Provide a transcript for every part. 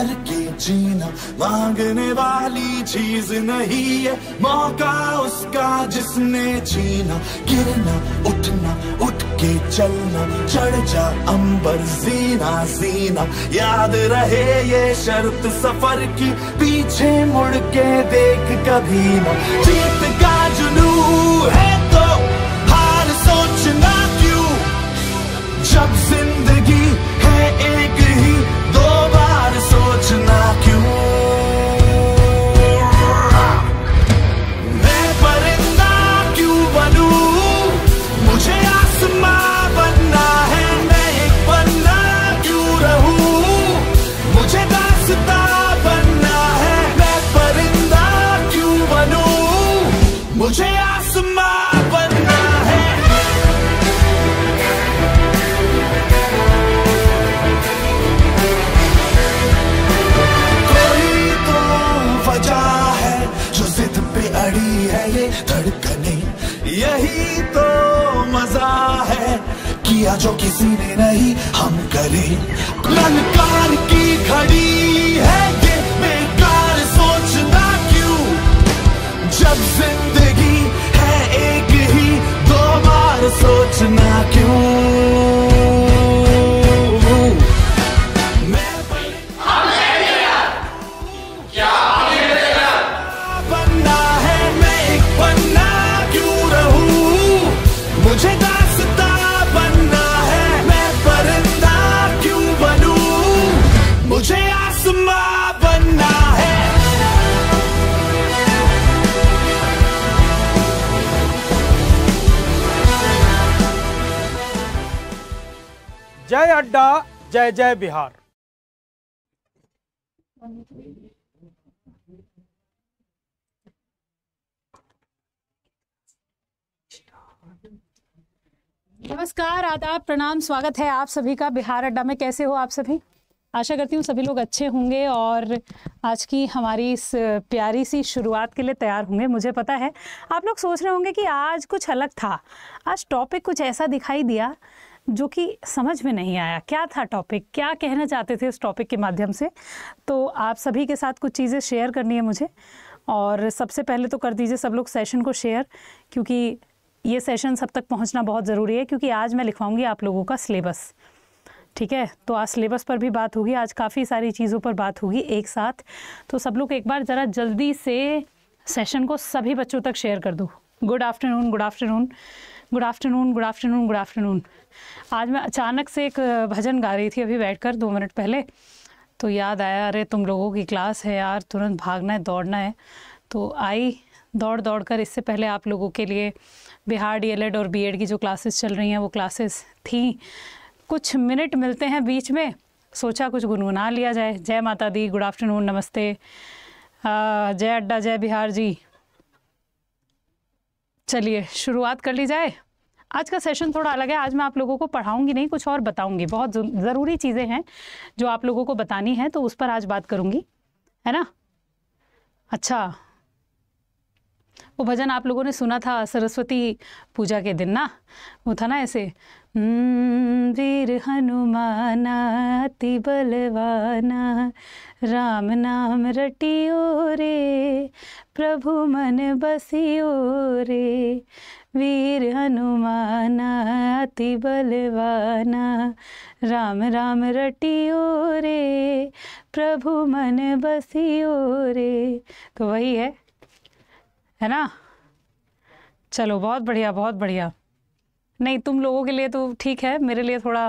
ठहर के जीना मांगने वाली चीज नहीं है मौका उसका जिसने जीना गिरना उठना उठ के चलना चढ़ जा अंबर जीना जीना याद रहे ये शर्त सफर की पीछे मुड़ के देख कभी ना जीत का जुनू है तो हार सोचना क्यों जब से किया जो किसी ने नहीं हम करे ललकार की घड़ी है ये बेकार सोचना क्यों जब जिंदगी है एक ही दो बार सोचना क्यों जय जय बिहार नमस्कार आदाब प्रणाम स्वागत है आप सभी का बिहार अड्डा में कैसे हो आप सभी आशा करती हूँ सभी लोग अच्छे होंगे और आज की हमारी इस प्यारी सी शुरुआत के लिए तैयार होंगे मुझे पता है आप लोग सोच रहे होंगे कि आज कुछ अलग था आज टॉपिक कुछ ऐसा दिखाई दिया जो कि समझ में नहीं आया क्या था टॉपिक क्या कहना चाहते थे उस टॉपिक के माध्यम से तो आप सभी के साथ कुछ चीज़ें शेयर करनी है मुझे और सबसे पहले तो कर दीजिए सब लोग सेशन को शेयर क्योंकि ये सेशन सब तक पहुंचना बहुत ज़रूरी है क्योंकि आज मैं लिखवाऊंगी आप लोगों का सिलेबस ठीक है तो आज सिलेबस पर भी बात होगी आज काफ़ी सारी चीज़ों पर बात होगी एक साथ तो सब लोग एक बार ज़रा जल्दी से सेशन को सभी बच्चों तक शेयर कर दो good afternoon good afternoon good afternoon good afternoon good afternoon आज मैं अचानक से एक भजन गा रही थी अभी बैठकर दो मिनट पहले तो याद आया अरे तुम लोगों की क्लास है यार तुरंत भागना है दौड़ना है तो आई दौड़ दौड़ कर इससे पहले आप लोगों के लिए बिहार डी एड और एड की जो क्लासेस चल रही हैं वो क्लासेस थी कुछ मिनट मिलते हैं बीच में सोचा कुछ गुनगुना लिया जाए जय माता दी गुड आफ्टरनून नमस्ते जय अड्डा जय बिहार जी चलिए शुरुआत कर ली जाए आज का सेशन थोड़ा अलग है आज मैं आप लोगों को पढ़ाऊंगी नहीं कुछ और बताऊंगी बहुत ज़रूरी चीज़ें हैं जो आप लोगों को बतानी है तो उस पर आज बात करूंगी है ना अच्छा वो भजन आप लोगों ने सुना था सरस्वती पूजा के दिन ना वो था ना ऐसे वीर हनुमाना अति बलवाना राम नाम रटियो रे प्रभु मन बसियो रे वीर हनुमाना अति बलवाना राम राम रटियो रे प्रभु मन बसियो रे तो वही है है ना चलो बहुत बढ़िया बहुत बढ़िया नहीं तुम लोगों के लिए तो ठीक है मेरे लिए थोड़ा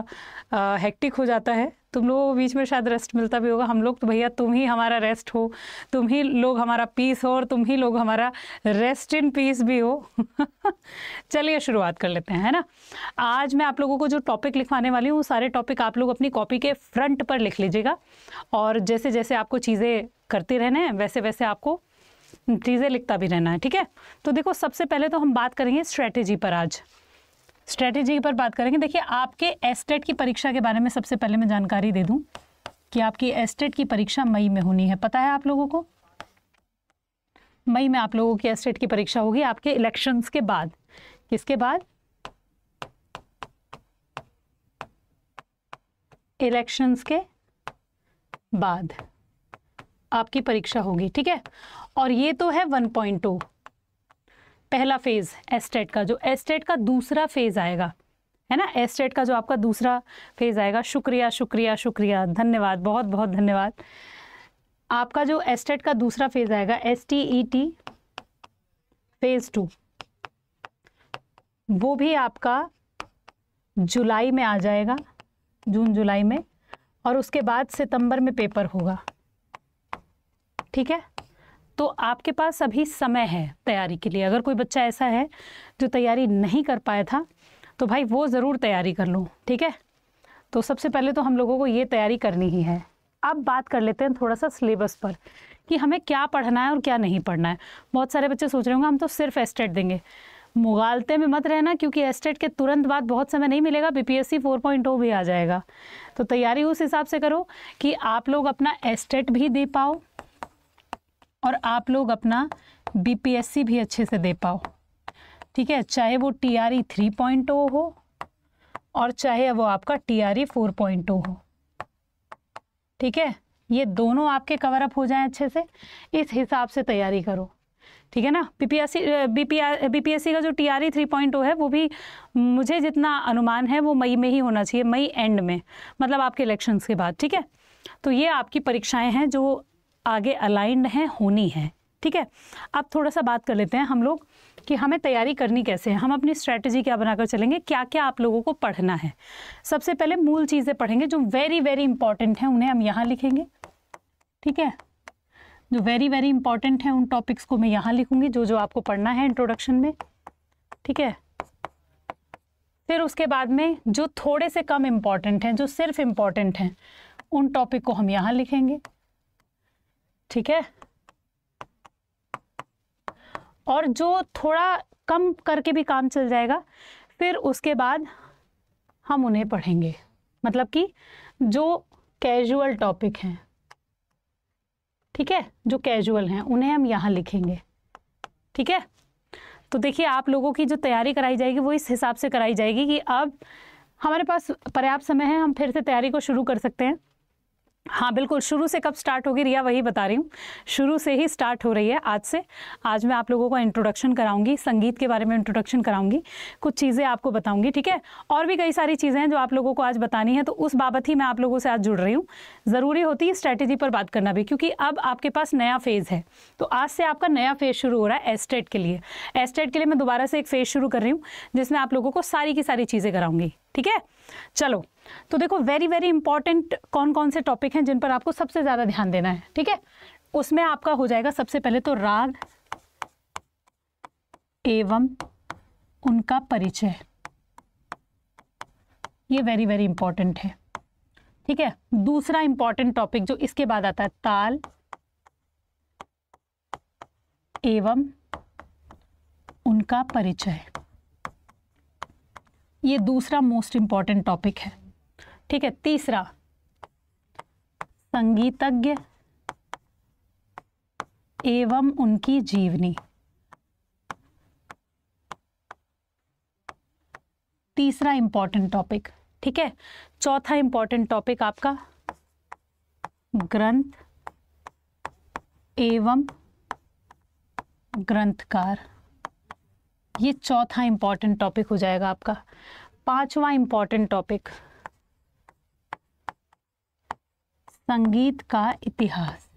आ, हेक्टिक हो जाता है तुम लोगों को बीच में शायद रेस्ट मिलता भी होगा हम लोग तो भैया तुम ही हमारा रेस्ट हो तुम ही लोग हमारा पीस हो और तुम ही लोग हमारा रेस्ट इन पीस भी हो चलिए शुरुआत कर लेते हैं है ना आज मैं आप लोगों को जो टॉपिक लिखवाने वाली हूँ वो सारे टॉपिक आप लोग अपनी कॉपी के फ्रंट पर लिख लीजिएगा और जैसे जैसे आपको चीज़ें करते रहने हैं वैसे वैसे आपको चीज़ें लिखता भी रहना है ठीक है तो देखो सबसे पहले तो हम बात करेंगे स्ट्रैटेजी पर आज स्ट्रेटेजी पर बात करेंगे देखिए आपके एस्टेट e की परीक्षा के बारे में सबसे पहले मैं जानकारी दे दूं कि आपकी एस्टेट e की परीक्षा मई में होनी है पता है आप लोगों को मई में आप लोगों की एस्टेट e की परीक्षा होगी आपके इलेक्शंस के बाद किसके बाद इलेक्शंस के बाद आपकी परीक्षा होगी ठीक है और ये तो है टू पहला फेज़ एस्टेट का जो एस्टेट का दूसरा फेज़ आएगा है ना एस्टेट का जो आपका दूसरा फेज़ आएगा शुक्रिया शुक्रिया शुक्रिया धन्यवाद बहुत बहुत धन्यवाद आपका जो एस्टेट का दूसरा फेज़ आएगा S T E T phase two वो भी आपका जुलाई में आ जाएगा जून जुलाई में और उसके बाद सितंबर में पेपर होगा ठीक है तो आपके पास अभी समय है तैयारी के लिए अगर कोई बच्चा ऐसा है जो तैयारी नहीं कर पाया था तो भाई वो ज़रूर तैयारी कर लो ठीक है तो सबसे पहले तो हम लोगों को ये तैयारी करनी ही है अब बात कर लेते हैं थोड़ा सा सिलेबस पर कि हमें क्या पढ़ना है और क्या नहीं पढ़ना है बहुत सारे बच्चे सोच रहे होंगे हम तो सिर्फ एस्टेट देंगे मुगालते में मत रहना क्योंकि एस्टेट के तुरंत बाद बहुत समय नहीं मिलेगा पॉइंट 4.0 भी आ जाएगा तो तैयारी उस हिसाब से करो कि आप लोग अपना एस्टेट भी दे पाओ और आप लोग अपना बीपीएससी भी अच्छे से दे पाओ ठीक है चाहे वो T R E three point O हो और चाहे वो आपका T R E four point O हो ठीक है ये दोनों आपके कवर अप हो जाएं अच्छे से इस हिसाब से तैयारी करो ठीक है ना पी एस बीपीएससी का जो T R E three point है वो भी मुझे जितना अनुमान है वो मई में ही होना चाहिए मई एंड में मतलब आपके इलेक्शंस के बाद ठीक है तो ये आपकी परीक्षाएं हैं जो आगे अलाइंड हैं होनी है ठीक है अब थोड़ा सा बात कर लेते हैं हम लोग कि हमें तैयारी करनी कैसे है हम अपनी स्ट्रैटेजी क्या बनाकर चलेंगे क्या क्या आप लोगों को पढ़ना है सबसे पहले मूल चीज़ें पढ़ेंगे जो वेरी वेरी इंपॉर्टेंट हैं उन्हें हम यहाँ लिखेंगे ठीक है जो वेरी वेरी इंपॉर्टेंट हैं उन टॉपिक्स को मैं यहाँ लिखूँगी जो जो आपको पढ़ना है इंट्रोडक्शन में ठीक है फिर उसके बाद में जो थोड़े से कम इम्पॉर्टेंट हैं जो सिर्फ इम्पॉर्टेंट हैं उन टॉपिक को हम यहाँ लिखेंगे ठीक है और जो थोड़ा कम करके भी काम चल जाएगा फिर उसके बाद हम उन्हें पढ़ेंगे मतलब कि जो कैजुअल टॉपिक हैं ठीक है जो कैजुअल हैं उन्हें हम यहाँ लिखेंगे ठीक है तो देखिए आप लोगों की जो तैयारी कराई जाएगी वो इस हिसाब से कराई जाएगी कि अब हमारे पास पर्याप्त समय है हम फिर से तैयारी को शुरू कर सकते हैं हाँ बिल्कुल शुरू से कब स्टार्ट होगी रिया वही बता रही हूँ शुरू से ही स्टार्ट हो रही है आज से आज मैं आप लोगों को इंट्रोडक्शन कराऊंगी संगीत के बारे में इंट्रोडक्शन कराऊंगी कुछ चीज़ें आपको बताऊंगी ठीक है और भी कई सारी चीज़ें हैं जो आप लोगों को आज बतानी है तो उस बाबत ही मैं आप लोगों से आज जुड़ रही हूँ ज़रूरी होती है स्ट्रैटेजी पर बात करना भी क्योंकि अब आपके पास नया फेज़ है तो आज से आपका नया फेज़ शुरू हो रहा है एस्टेट के लिए एस्टेट के लिए मैं दोबारा से एक फेज़ शुरू कर रही हूँ जिसमें आप लोगों को सारी की सारी चीज़ें कराऊँगी ठीक है चलो तो देखो वेरी वेरी इंपॉर्टेंट कौन कौन से टॉपिक हैं जिन पर आपको सबसे ज़्यादा ध्यान देना है ठीक है उसमें आपका हो जाएगा सबसे पहले तो राग एवं उनका परिचय ये वेरी वेरी इंपॉर्टेंट है ठीक है दूसरा इंपॉर्टेंट टॉपिक जो इसके बाद आता है ताल एवं उनका परिचय ये दूसरा मोस्ट इंपॉर्टेंट टॉपिक है ठीक है तीसरा संगीतज्ञ एवं उनकी जीवनी तीसरा इंपॉर्टेंट टॉपिक ठीक है चौथा इंपॉर्टेंट टॉपिक आपका ग्रंथ एवं ग्रंथकार ये चौथा इंपॉर्टेंट टॉपिक हो जाएगा आपका पांचवा इंपॉर्टेंट टॉपिक संगीत का इतिहास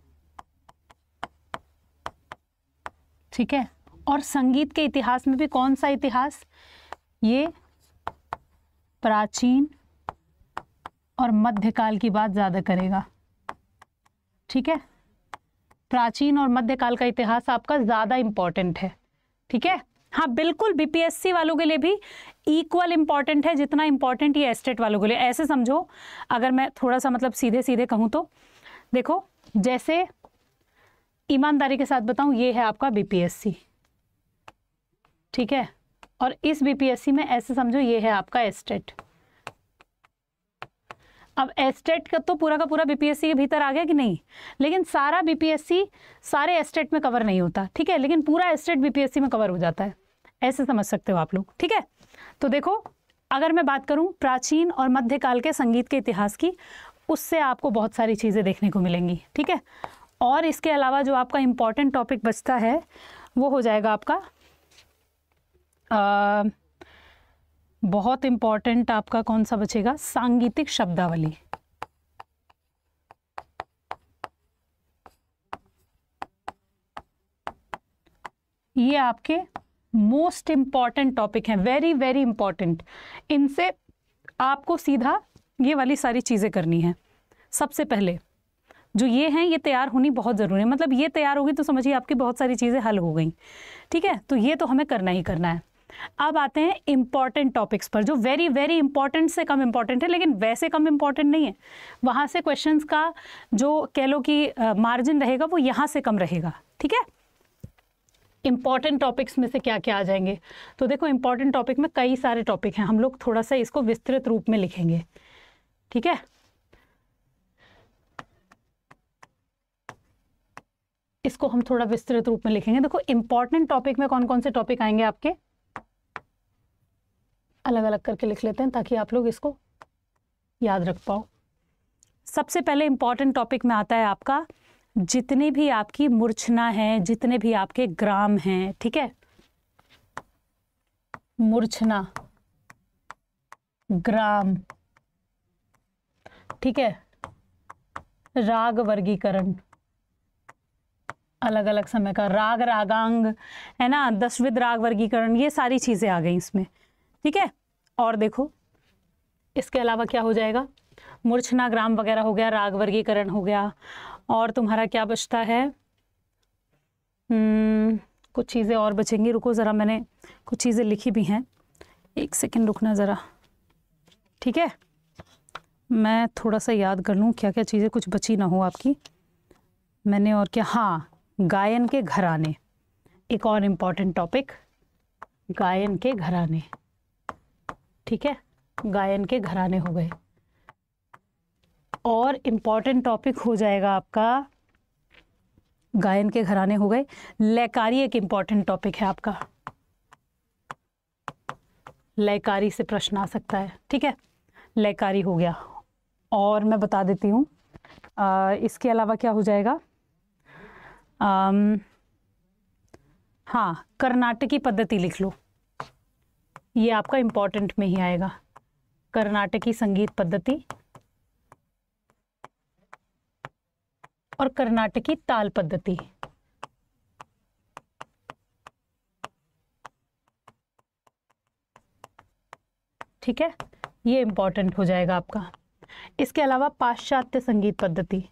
ठीक है और संगीत के इतिहास में भी कौन सा इतिहास ये प्राचीन और मध्यकाल की बात ज़्यादा करेगा ठीक है प्राचीन और मध्यकाल का इतिहास आपका ज़्यादा इंपॉर्टेंट है ठीक है हाँ बिल्कुल बीपीएससी वालों के लिए भी इक्वल इम्पॉर्टेंट है जितना इम्पॉर्टेंट ये एस्टेट वालों के लिए ऐसे समझो अगर मैं थोड़ा सा मतलब सीधे सीधे कहूँ तो देखो जैसे ईमानदारी के साथ बताऊँ ये है आपका बीपीएससी ठीक है और इस बीपीएससी में ऐसे समझो ये है आपका एस्टेट अब एस्टेट का तो पूरा का पूरा बीपीएससी के भीतर आ गया कि नहीं लेकिन सारा बीपीएससी सारे एस्टेट में कवर नहीं होता ठीक है लेकिन पूरा एस्टेट बीपीएससी में कवर हो जाता है ऐसे समझ सकते हो आप लोग ठीक है तो देखो अगर मैं बात करूं प्राचीन और मध्यकाल के संगीत के इतिहास की उससे आपको बहुत सारी चीज़ें देखने को मिलेंगी ठीक है और इसके अलावा जो आपका इम्पॉर्टेंट टॉपिक बचता है वो हो जाएगा आपका आ, बहुत इम्पॉर्टेंट आपका कौन सा बचेगा सांगीतिक शब्दावली ये आपके मोस्ट इम्पॉर्टेंट टॉपिक हैं वेरी वेरी इंपॉर्टेंट इनसे आपको सीधा ये वाली सारी चीज़ें करनी है सबसे पहले जो ये हैं ये तैयार होनी बहुत ज़रूरी है मतलब ये तैयार होगी तो समझिए आपकी बहुत सारी चीज़ें हल हो गई ठीक है तो ये तो हमें करना ही करना है अब आते हैं इम्पॉर्टेंट टॉपिक्स पर जो वेरी वेरी इंपॉर्टेंट से कम इंपॉर्टेंट है लेकिन वैसे कम इंपॉर्टेंट नहीं है वहाँ से क्वेश्चंस का जो कह लो कि मार्जिन रहेगा वो यहाँ से कम रहेगा ठीक है इम्पॉर्टेंट टॉपिक्स में से क्या क्या आ जाएंगे तो देखो इम्पॉर्टेंट टॉपिक में कई सारे टॉपिक हैं हम लोग थोड़ा सा इसको विस्तृत रूप में लिखेंगे ठीक है इसको हम थोड़ा विस्तृत रूप में लिखेंगे देखो इम्पॉर्टेंट टॉपिक में कौन कौन से टॉपिक आएंगे आपके अलग अलग करके लिख लेते हैं ताकि आप लोग इसको याद रख पाओ सबसे पहले इम्पॉर्टेंट टॉपिक में आता है आपका जितनी भी आपकी मूर्छना है जितने भी आपके ग्राम हैं ठीक है मूर्छना ग्राम ठीक है राग वर्गीकरण अलग अलग समय का राग रागांग है ना दसविद राग वर्गीकरण ये सारी चीज़ें आ गई इसमें ठीक है और देखो इसके अलावा क्या हो जाएगा मूर्छना ग्राम वगैरह हो गया राग वर्गीकरण हो गया और तुम्हारा क्या बचता है हम्म, कुछ चीज़ें और बचेंगी रुको ज़रा मैंने कुछ चीज़ें लिखी भी हैं एक सेकेंड रुकना ज़रा ठीक है मैं थोड़ा सा याद कर लूँ क्या क्या चीज़ें कुछ बची ना हो आपकी मैंने और क्या हाँ गायन के घराने एक और इम्पॉर्टेंट टॉपिक गायन के घराने ठीक है गायन के घराने हो गए और इम्पॉर्टेंट टॉपिक हो जाएगा आपका गायन के घराने हो गए लयकारी एक इम्पॉर्टेंट टॉपिक है आपका लयकारी से प्रश्न आ सकता है ठीक है लयकारी हो गया और मैं बता देती हूँ इसके अलावा क्या हो जाएगा आम, हाँ कर्नाटकी पद्धति लिख लो ये आपका इम्पोर्टेंट में ही आएगा कर्नाटकी संगीत पद्धति और कर्नाटकी ताल पद्धति ठीक है ये इंपॉर्टेंट हो जाएगा आपका इसके अलावा पाश्चात्य संगीत पद्धति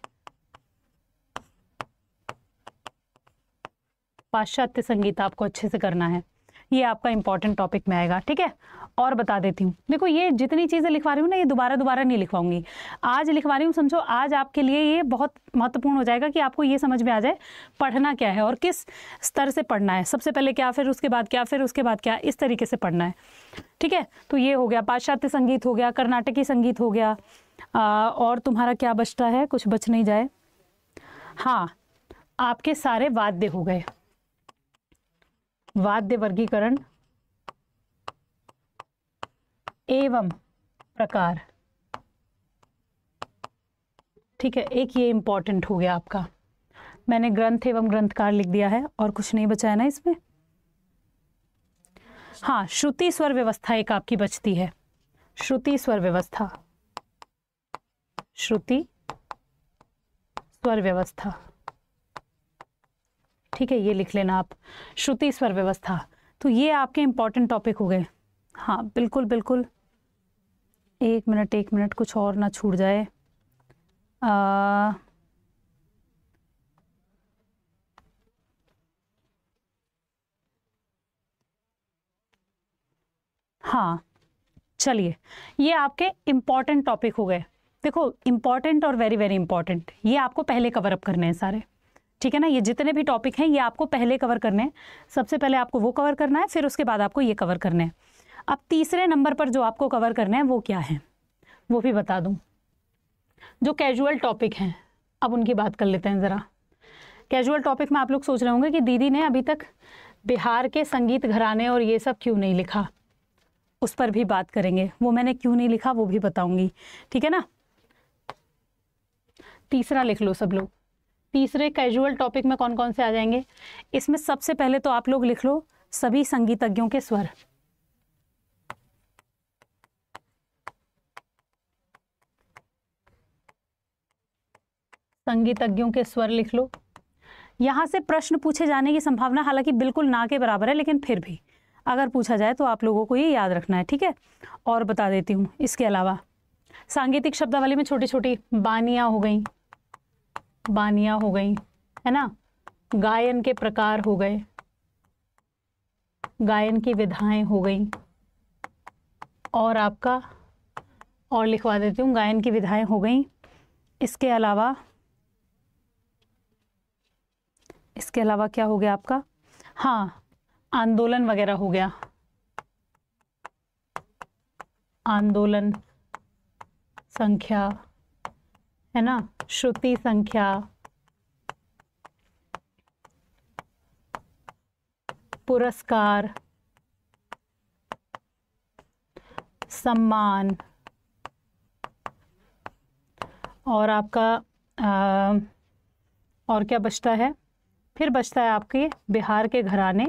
पाश्चात्य संगीत आपको अच्छे से करना है ये आपका इंपॉर्टेंट टॉपिक में आएगा ठीक है और बता देती हूँ देखो ये जितनी चीज़ें लिखवा रही हूँ ना ये दोबारा दोबारा नहीं लिखवाऊंगी आज लिखवा रही हूँ समझो आज आपके लिए ये बहुत महत्वपूर्ण हो जाएगा कि आपको ये समझ में आ जाए पढ़ना क्या है और किस स्तर से पढ़ना है सबसे पहले क्या फिर उसके बाद क्या फिर उसके बाद क्या इस तरीके से पढ़ना है ठीक है तो ये हो गया पाश्चात्य संगीत हो गया कर्नाटकी संगीत हो गया आ, और तुम्हारा क्या बचता है कुछ बच नहीं जाए हाँ आपके सारे वाद्य हो गए वाद्य वर्गीकरण एवं प्रकार ठीक है एक ये इंपॉर्टेंट हो गया आपका मैंने ग्रंथ एवं ग्रंथकार लिख दिया है और कुछ नहीं बचाया ना इसमें हाँ श्रुति स्वर व्यवस्था एक आपकी बचती है श्रुति स्वर व्यवस्था श्रुति स्वर व्यवस्था ठीक है ये लिख लेना आप श्रुति स्वर व्यवस्था तो ये आपके इम्पॉर्टेंट टॉपिक हो गए हाँ बिल्कुल बिल्कुल एक मिनट एक मिनट कुछ और ना छूट जाए आ, हाँ चलिए ये आपके इम्पॉर्टेंट टॉपिक हो गए देखो इम्पॉर्टेंट और वेरी वेरी इंपॉर्टेंट ये आपको पहले कवर अप करने हैं सारे ठीक है ना ये जितने भी टॉपिक हैं ये आपको पहले कवर करने हैं सबसे पहले आपको वो कवर करना है फिर उसके बाद आपको ये कवर करने हैं अब तीसरे नंबर पर जो आपको कवर करना है वो क्या है वो भी बता दूँ जो कैजुअल टॉपिक हैं अब उनकी बात कर लेते हैं ज़रा कैजुअल टॉपिक में आप लोग सोच रहे होंगे कि दीदी ने अभी तक बिहार के संगीत घराने और ये सब क्यों नहीं लिखा उस पर भी बात करेंगे वो मैंने क्यों नहीं लिखा वो भी बताऊंगी ठीक है ना तीसरा लिख लो सब लोग तीसरे कैजुअल टॉपिक में कौन कौन से आ जाएंगे इसमें सबसे पहले तो आप लोग लिख लो सभी संगीतज्ञों के स्वर संगीतज्ञों के स्वर लिख लो यहां से प्रश्न पूछे जाने की संभावना हालांकि बिल्कुल ना के बराबर है लेकिन फिर भी अगर पूछा जाए तो आप लोगों को ये याद रखना है ठीक है और बता देती हूँ इसके अलावा सांगीतिक शब्दावली में छोटी छोटी बानियाँ हो गई बानियाँ हो गई है ना गायन के प्रकार हो गए गायन की विधाएं हो गई और आपका और लिखवा देती हूँ गायन की विधाएं हो गई इसके अलावा इसके अलावा क्या हो गया आपका हाँ आंदोलन वगैरह हो गया आंदोलन संख्या है ना श्रुति संख्या पुरस्कार सम्मान और आपका आ, और क्या बचता है फिर बचता है आपके बिहार के घराने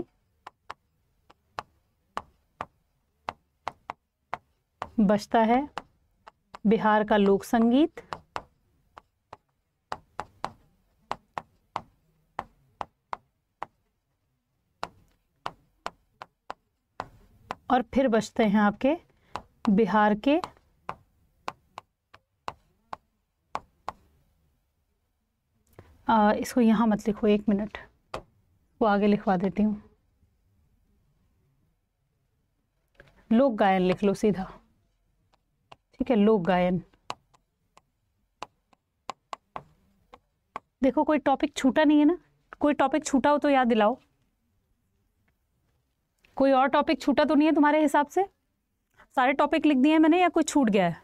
बचता है बिहार का लोक संगीत और फिर बचते हैं आपके बिहार के आ, इसको यहाँ मत लिखो एक मिनट वो आगे लिखवा देती हूँ लोक गायन लिख लो सीधा ठीक है लोक गायन देखो कोई टॉपिक छूटा नहीं है ना कोई टॉपिक छूटा हो तो याद दिलाओ कोई और टॉपिक छूटा तो नहीं है तुम्हारे हिसाब से सारे टॉपिक लिख दिए हैं मैंने या कुछ छूट गया है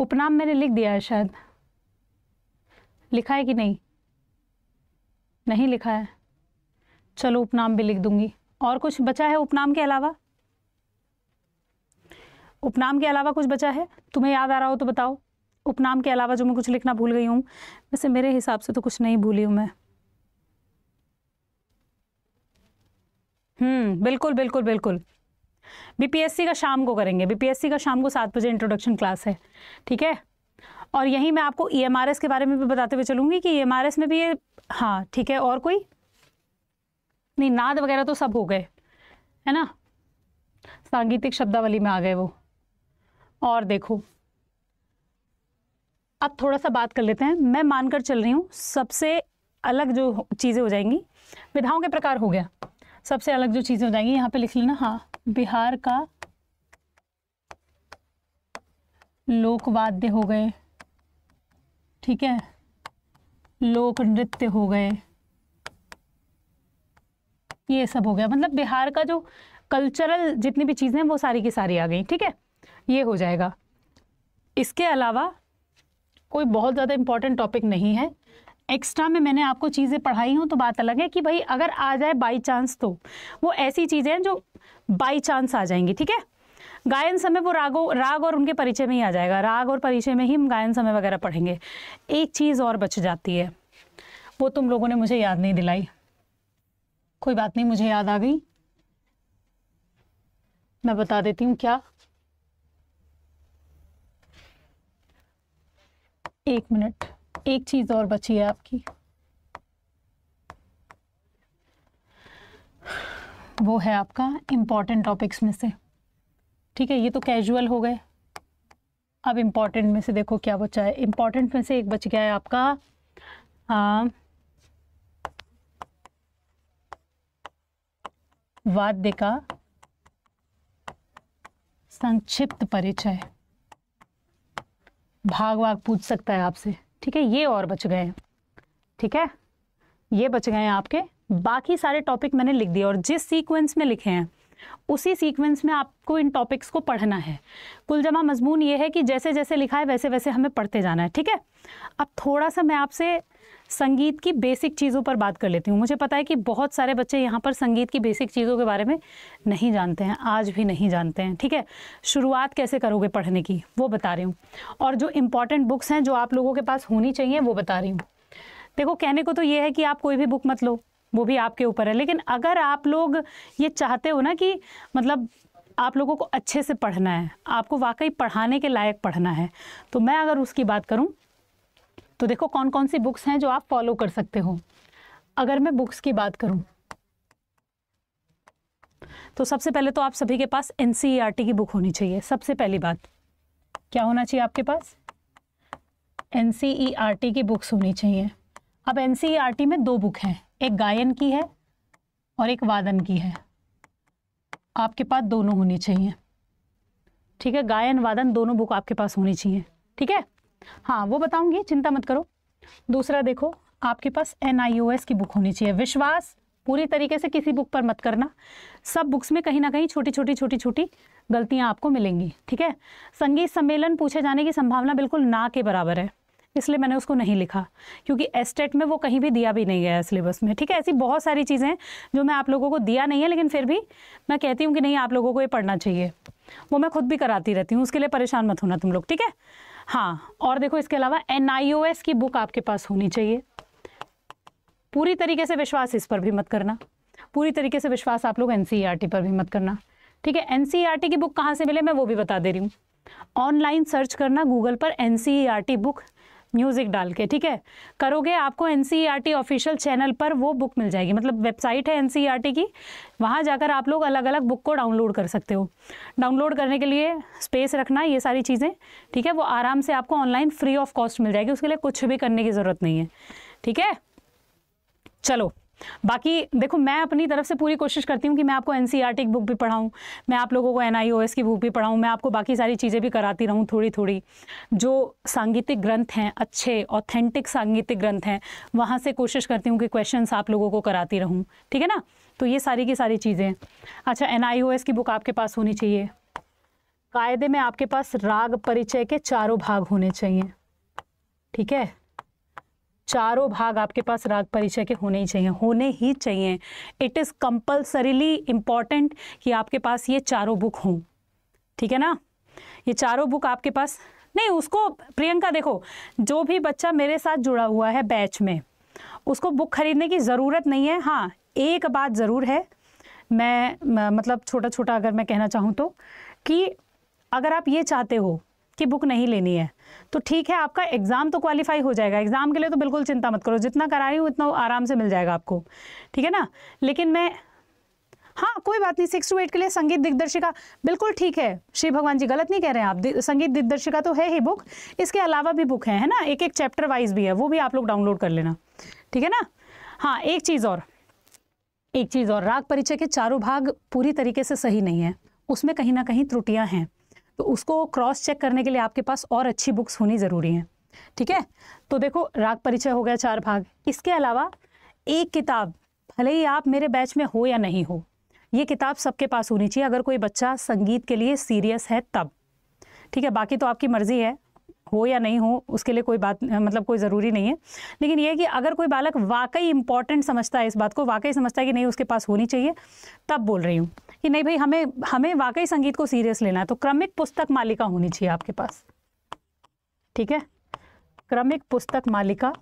उपनाम मैंने लिख दिया है शायद लिखा है कि नहीं नहीं लिखा है चलो उपनाम भी लिख दूंगी और कुछ बचा है उपनाम के अलावा उपनाम के अलावा कुछ बचा है तुम्हें याद आ रहा हो तो बताओ उपनाम के अलावा जो मैं कुछ लिखना भूल गई हूँ वैसे मेरे हिसाब से तो कुछ नहीं भूली हूँ मैं हम्म बिल्कुल बिल्कुल बिल्कुल बीपीएससी का शाम को करेंगे बीपीएससी का शाम को सात बजे इंट्रोडक्शन क्लास है ठीक है और यहीं मैं आपको ईएमआरएस e के बारे में भी बताते हुए चलूँगी कि ईएमआरएस e में भी ये हाँ ठीक है और कोई नहीं नाद वगैरह तो सब हो गए है ना सांगीतिक शब्दावली में आ गए वो और देखो अब थोड़ा सा बात कर लेते हैं मैं मानकर चल रही हूँ सबसे अलग जो चीज़ें हो जाएंगी विधाओं के प्रकार हो गया सबसे अलग जो चीज़ें हो जाएंगी यहाँ पे लिख लेना हाँ बिहार का लोकवाद्य हो गए ठीक है लोक नृत्य हो गए ये सब हो गया मतलब बिहार का जो कल्चरल जितनी भी चीज़ें हैं वो सारी की सारी आ गई ठीक है ये हो जाएगा इसके अलावा कोई बहुत ज़्यादा इम्पॉर्टेंट टॉपिक नहीं है एक्स्ट्रा में मैंने आपको चीज़ें पढ़ाई हूँ तो बात अलग है कि भाई अगर आ जाए बाई चांस तो वो ऐसी चीज़ें हैं जो बाई चांस आ जाएंगी ठीक है गायन समय वो रागो राग और उनके परिचय में ही आ जाएगा राग और परिचय में ही हम गायन समय वगैरह पढ़ेंगे एक चीज़ और बच जाती है वो तुम लोगों ने मुझे याद नहीं दिलाई कोई बात नहीं मुझे याद आ गई मैं बता देती हूँ क्या एक मिनट एक चीज़ और बची है आपकी वो है आपका इम्पॉर्टेंट टॉपिक्स में से ठीक है ये तो कैजुअल हो गए अब इम्पॉर्टेंट में से देखो क्या बचा है इम्पॉर्टेंट में से एक बच गया है आपका आ, वाद्य का संक्षिप्त परिचय भाग वाग पूछ सकता है आपसे ठीक है ये और बच गए ठीक है ये बच गए हैं आपके बाकी सारे टॉपिक मैंने लिख दिए और जिस सीक्वेंस में लिखे हैं उसी सीक्वेंस में आपको इन टॉपिक्स को पढ़ना है कुल जमा मजमून ये है कि जैसे जैसे लिखा है वैसे वैसे हमें पढ़ते जाना है ठीक है अब थोड़ा सा मैं आपसे संगीत की बेसिक चीज़ों पर बात कर लेती हूँ मुझे पता है कि बहुत सारे बच्चे यहाँ पर संगीत की बेसिक चीज़ों के बारे में नहीं जानते हैं आज भी नहीं जानते हैं ठीक है शुरुआत कैसे करोगे पढ़ने की वो बता रही हूँ और जो इम्पॉर्टेंट बुक्स हैं जो आप लोगों के पास होनी चाहिए वो बता रही हूँ देखो कहने को तो ये है कि आप कोई भी बुक मत लो वो भी आपके ऊपर है लेकिन अगर आप लोग ये चाहते हो ना कि मतलब आप लोगों को अच्छे से पढ़ना है आपको वाकई पढ़ाने के लायक पढ़ना है तो मैं अगर उसकी बात करूँ तो देखो कौन कौन सी बुक्स हैं जो आप फॉलो कर सकते हो अगर मैं बुक्स की बात करूं तो सबसे पहले तो आप सभी के पास एन e की बुक होनी चाहिए सबसे पहली बात क्या होना चाहिए आपके पास एन e की बुक्स होनी चाहिए अब एन e में दो बुक हैं एक गायन की है और एक वादन की है आपके पास दोनों होनी चाहिए ठीक है गायन वादन दोनों बुक आपके पास होनी चाहिए ठीक है हाँ वो बताऊंगी चिंता मत करो दूसरा देखो आपके पास एन की बुक होनी चाहिए विश्वास पूरी तरीके से किसी बुक पर मत करना सब बुक्स में कहीं ना कहीं छोटी छोटी छोटी छोटी गलतियां आपको मिलेंगी ठीक है संगीत सम्मेलन पूछे जाने की संभावना बिल्कुल ना के बराबर है इसलिए मैंने उसको नहीं लिखा क्योंकि एस्टेट में वो कहीं भी दिया भी नहीं गया है सिलेबस में ठीक है ऐसी बहुत सारी चीज़ें जो मैं आप लोगों को दिया नहीं है लेकिन फिर भी मैं कहती हूँ कि नहीं आप लोगों को ये पढ़ना चाहिए वो मैं खुद भी कराती रहती हूँ उसके लिए परेशान मत होना तुम लोग ठीक है हाँ और देखो इसके अलावा एन की बुक आपके पास होनी चाहिए पूरी तरीके से विश्वास इस पर भी मत करना पूरी तरीके से विश्वास आप लोग एन e पर भी मत करना ठीक है एन e की बुक कहाँ से मिले मैं वो भी बता दे रही हूँ ऑनलाइन सर्च करना गूगल पर एन बुक म्यूज़िक डाल के ठीक है करोगे आपको एन ऑफिशियल चैनल पर वो बुक मिल जाएगी मतलब वेबसाइट है एन e की वहाँ जाकर आप लोग अलग अलग बुक को डाउनलोड कर सकते हो डाउनलोड करने के लिए स्पेस रखना ये सारी चीज़ें ठीक है वो आराम से आपको ऑनलाइन फ्री ऑफ कॉस्ट मिल जाएगी उसके लिए कुछ भी करने की ज़रूरत नहीं है ठीक है चलो बाकी देखो मैं अपनी तरफ से पूरी कोशिश करती हूँ कि मैं आपको एन e की बुक भी पढ़ाऊँ मैं आप लोगों को एन की बुक भी पढ़ाऊँ मैं आपको बाकी सारी चीज़ें भी कराती रहूँ थोड़ी थोड़ी जो सांगीतिक ग्रंथ हैं अच्छे ऑथेंटिक सांगीतिक ग्रंथ हैं वहाँ से कोशिश करती हूँ कि क्वेश्चन आप लोगों को कराती रहूँ ठीक है ना तो ये सारी की सारी चीज़ें अच्छा एन की बुक आपके पास होनी चाहिए कायदे में आपके पास राग परिचय के चारों भाग होने चाहिए ठीक है चारों भाग आपके पास राग परिचय के होने ही चाहिए होने ही चाहिए इट इज़ कंपल्सरीली इम्पॉर्टेंट कि आपके पास ये चारों बुक हों ठीक है ना ये चारों बुक आपके पास नहीं उसको प्रियंका देखो जो भी बच्चा मेरे साथ जुड़ा हुआ है बैच में उसको बुक खरीदने की ज़रूरत नहीं है हाँ एक बात ज़रूर है मैं मतलब छोटा छोटा अगर मैं कहना चाहूँ तो कि अगर आप ये चाहते हो कि बुक नहीं लेनी है तो ठीक है आपका एग्ज़ाम तो क्वालिफाई हो जाएगा एग्ज़ाम के लिए तो बिल्कुल चिंता मत करो जितना करा रही हूँ उतना आराम से मिल जाएगा आपको ठीक है ना लेकिन मैं हाँ कोई बात नहीं सिक्स टू एट के लिए संगीत दिग्दर्शिका बिल्कुल ठीक है श्री भगवान जी गलत नहीं कह रहे हैं आप संगीत दिग्दर्शिका तो है ही बुक इसके अलावा भी बुक है है ना एक एक चैप्टर वाइज भी है वो भी आप लोग डाउनलोड कर लेना ठीक है ना हाँ एक चीज़ और एक चीज़ और राग परिचय के चारों भाग पूरी तरीके से सही नहीं है उसमें कहीं ना कहीं त्रुटियां हैं तो उसको क्रॉस चेक करने के लिए आपके पास और अच्छी बुक्स होनी ज़रूरी हैं ठीक है तो देखो राग परिचय हो गया चार भाग इसके अलावा एक किताब भले ही आप मेरे बैच में हो या नहीं हो ये किताब सबके पास होनी चाहिए अगर कोई बच्चा संगीत के लिए सीरियस है तब ठीक है बाकी तो आपकी मर्ज़ी है हो या नहीं हो उसके लिए कोई बात मतलब कोई ज़रूरी नहीं है लेकिन यह कि अगर कोई बालक वाकई इंपॉर्टेंट समझता है इस बात को वाकई समझता है कि नहीं उसके पास होनी चाहिए तब बोल रही हूँ कि नहीं भाई हमें हमें वाकई संगीत को सीरियस लेना है तो क्रमिक पुस्तक मालिका होनी चाहिए आपके पास ठीक है क्रमिक पुस्तक मालिका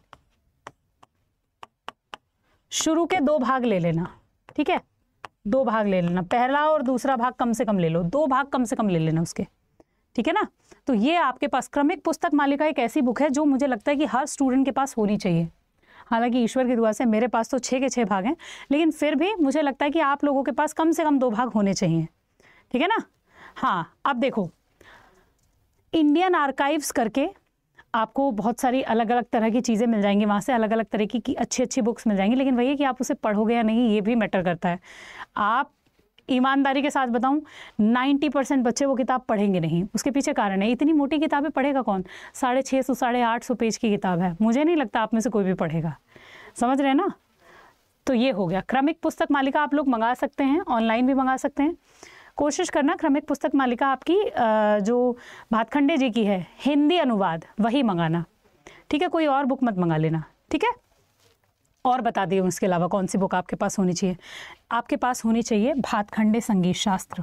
शुरू के दो भाग ले लेना ठीक है दो भाग ले लेना पहला और दूसरा भाग कम से कम ले लो दो भाग कम से कम ले लेना उसके ठीक है ना तो ये आपके पास क्रमिक पुस्तक मालिका एक ऐसी बुक है जो मुझे लगता है कि हर स्टूडेंट के पास होनी चाहिए हालांकि ईश्वर की दुआ से मेरे पास तो छः के छः भाग हैं लेकिन फिर भी मुझे लगता है कि आप लोगों के पास कम से कम दो भाग होने चाहिए ठीक है ना हाँ अब देखो इंडियन आर्काइव्स करके आपको बहुत सारी अलग अलग तरह की चीज़ें मिल जाएंगी वहाँ से अलग अलग तरह की, की अच्छी अच्छी बुक्स मिल जाएंगी लेकिन वही है कि आप उसे पढ़ोगे या नहीं ये भी मैटर करता है आप ईमानदारी के साथ बताऊं 90 परसेंट बच्चे वो किताब पढ़ेंगे नहीं उसके पीछे कारण है इतनी मोटी किताबें पढ़ेगा कौन साढ़े छः सौ साढ़े आठ सौ पेज की किताब है मुझे नहीं लगता आप में से कोई भी पढ़ेगा समझ रहे हैं ना तो ये हो गया क्रमिक पुस्तक मालिका आप लोग मंगा सकते हैं ऑनलाइन भी मंगा सकते हैं कोशिश करना क्रमिक पुस्तक मालिका आपकी जो भातखंडे जी की है हिंदी अनुवाद वही मंगाना ठीक है कोई और बुक मत मंगा लेना ठीक है और बता दिए उसके अलावा कौन सी बुक आपके पास होनी चाहिए आपके पास होनी चाहिए भातखंडे संगीत शास्त्र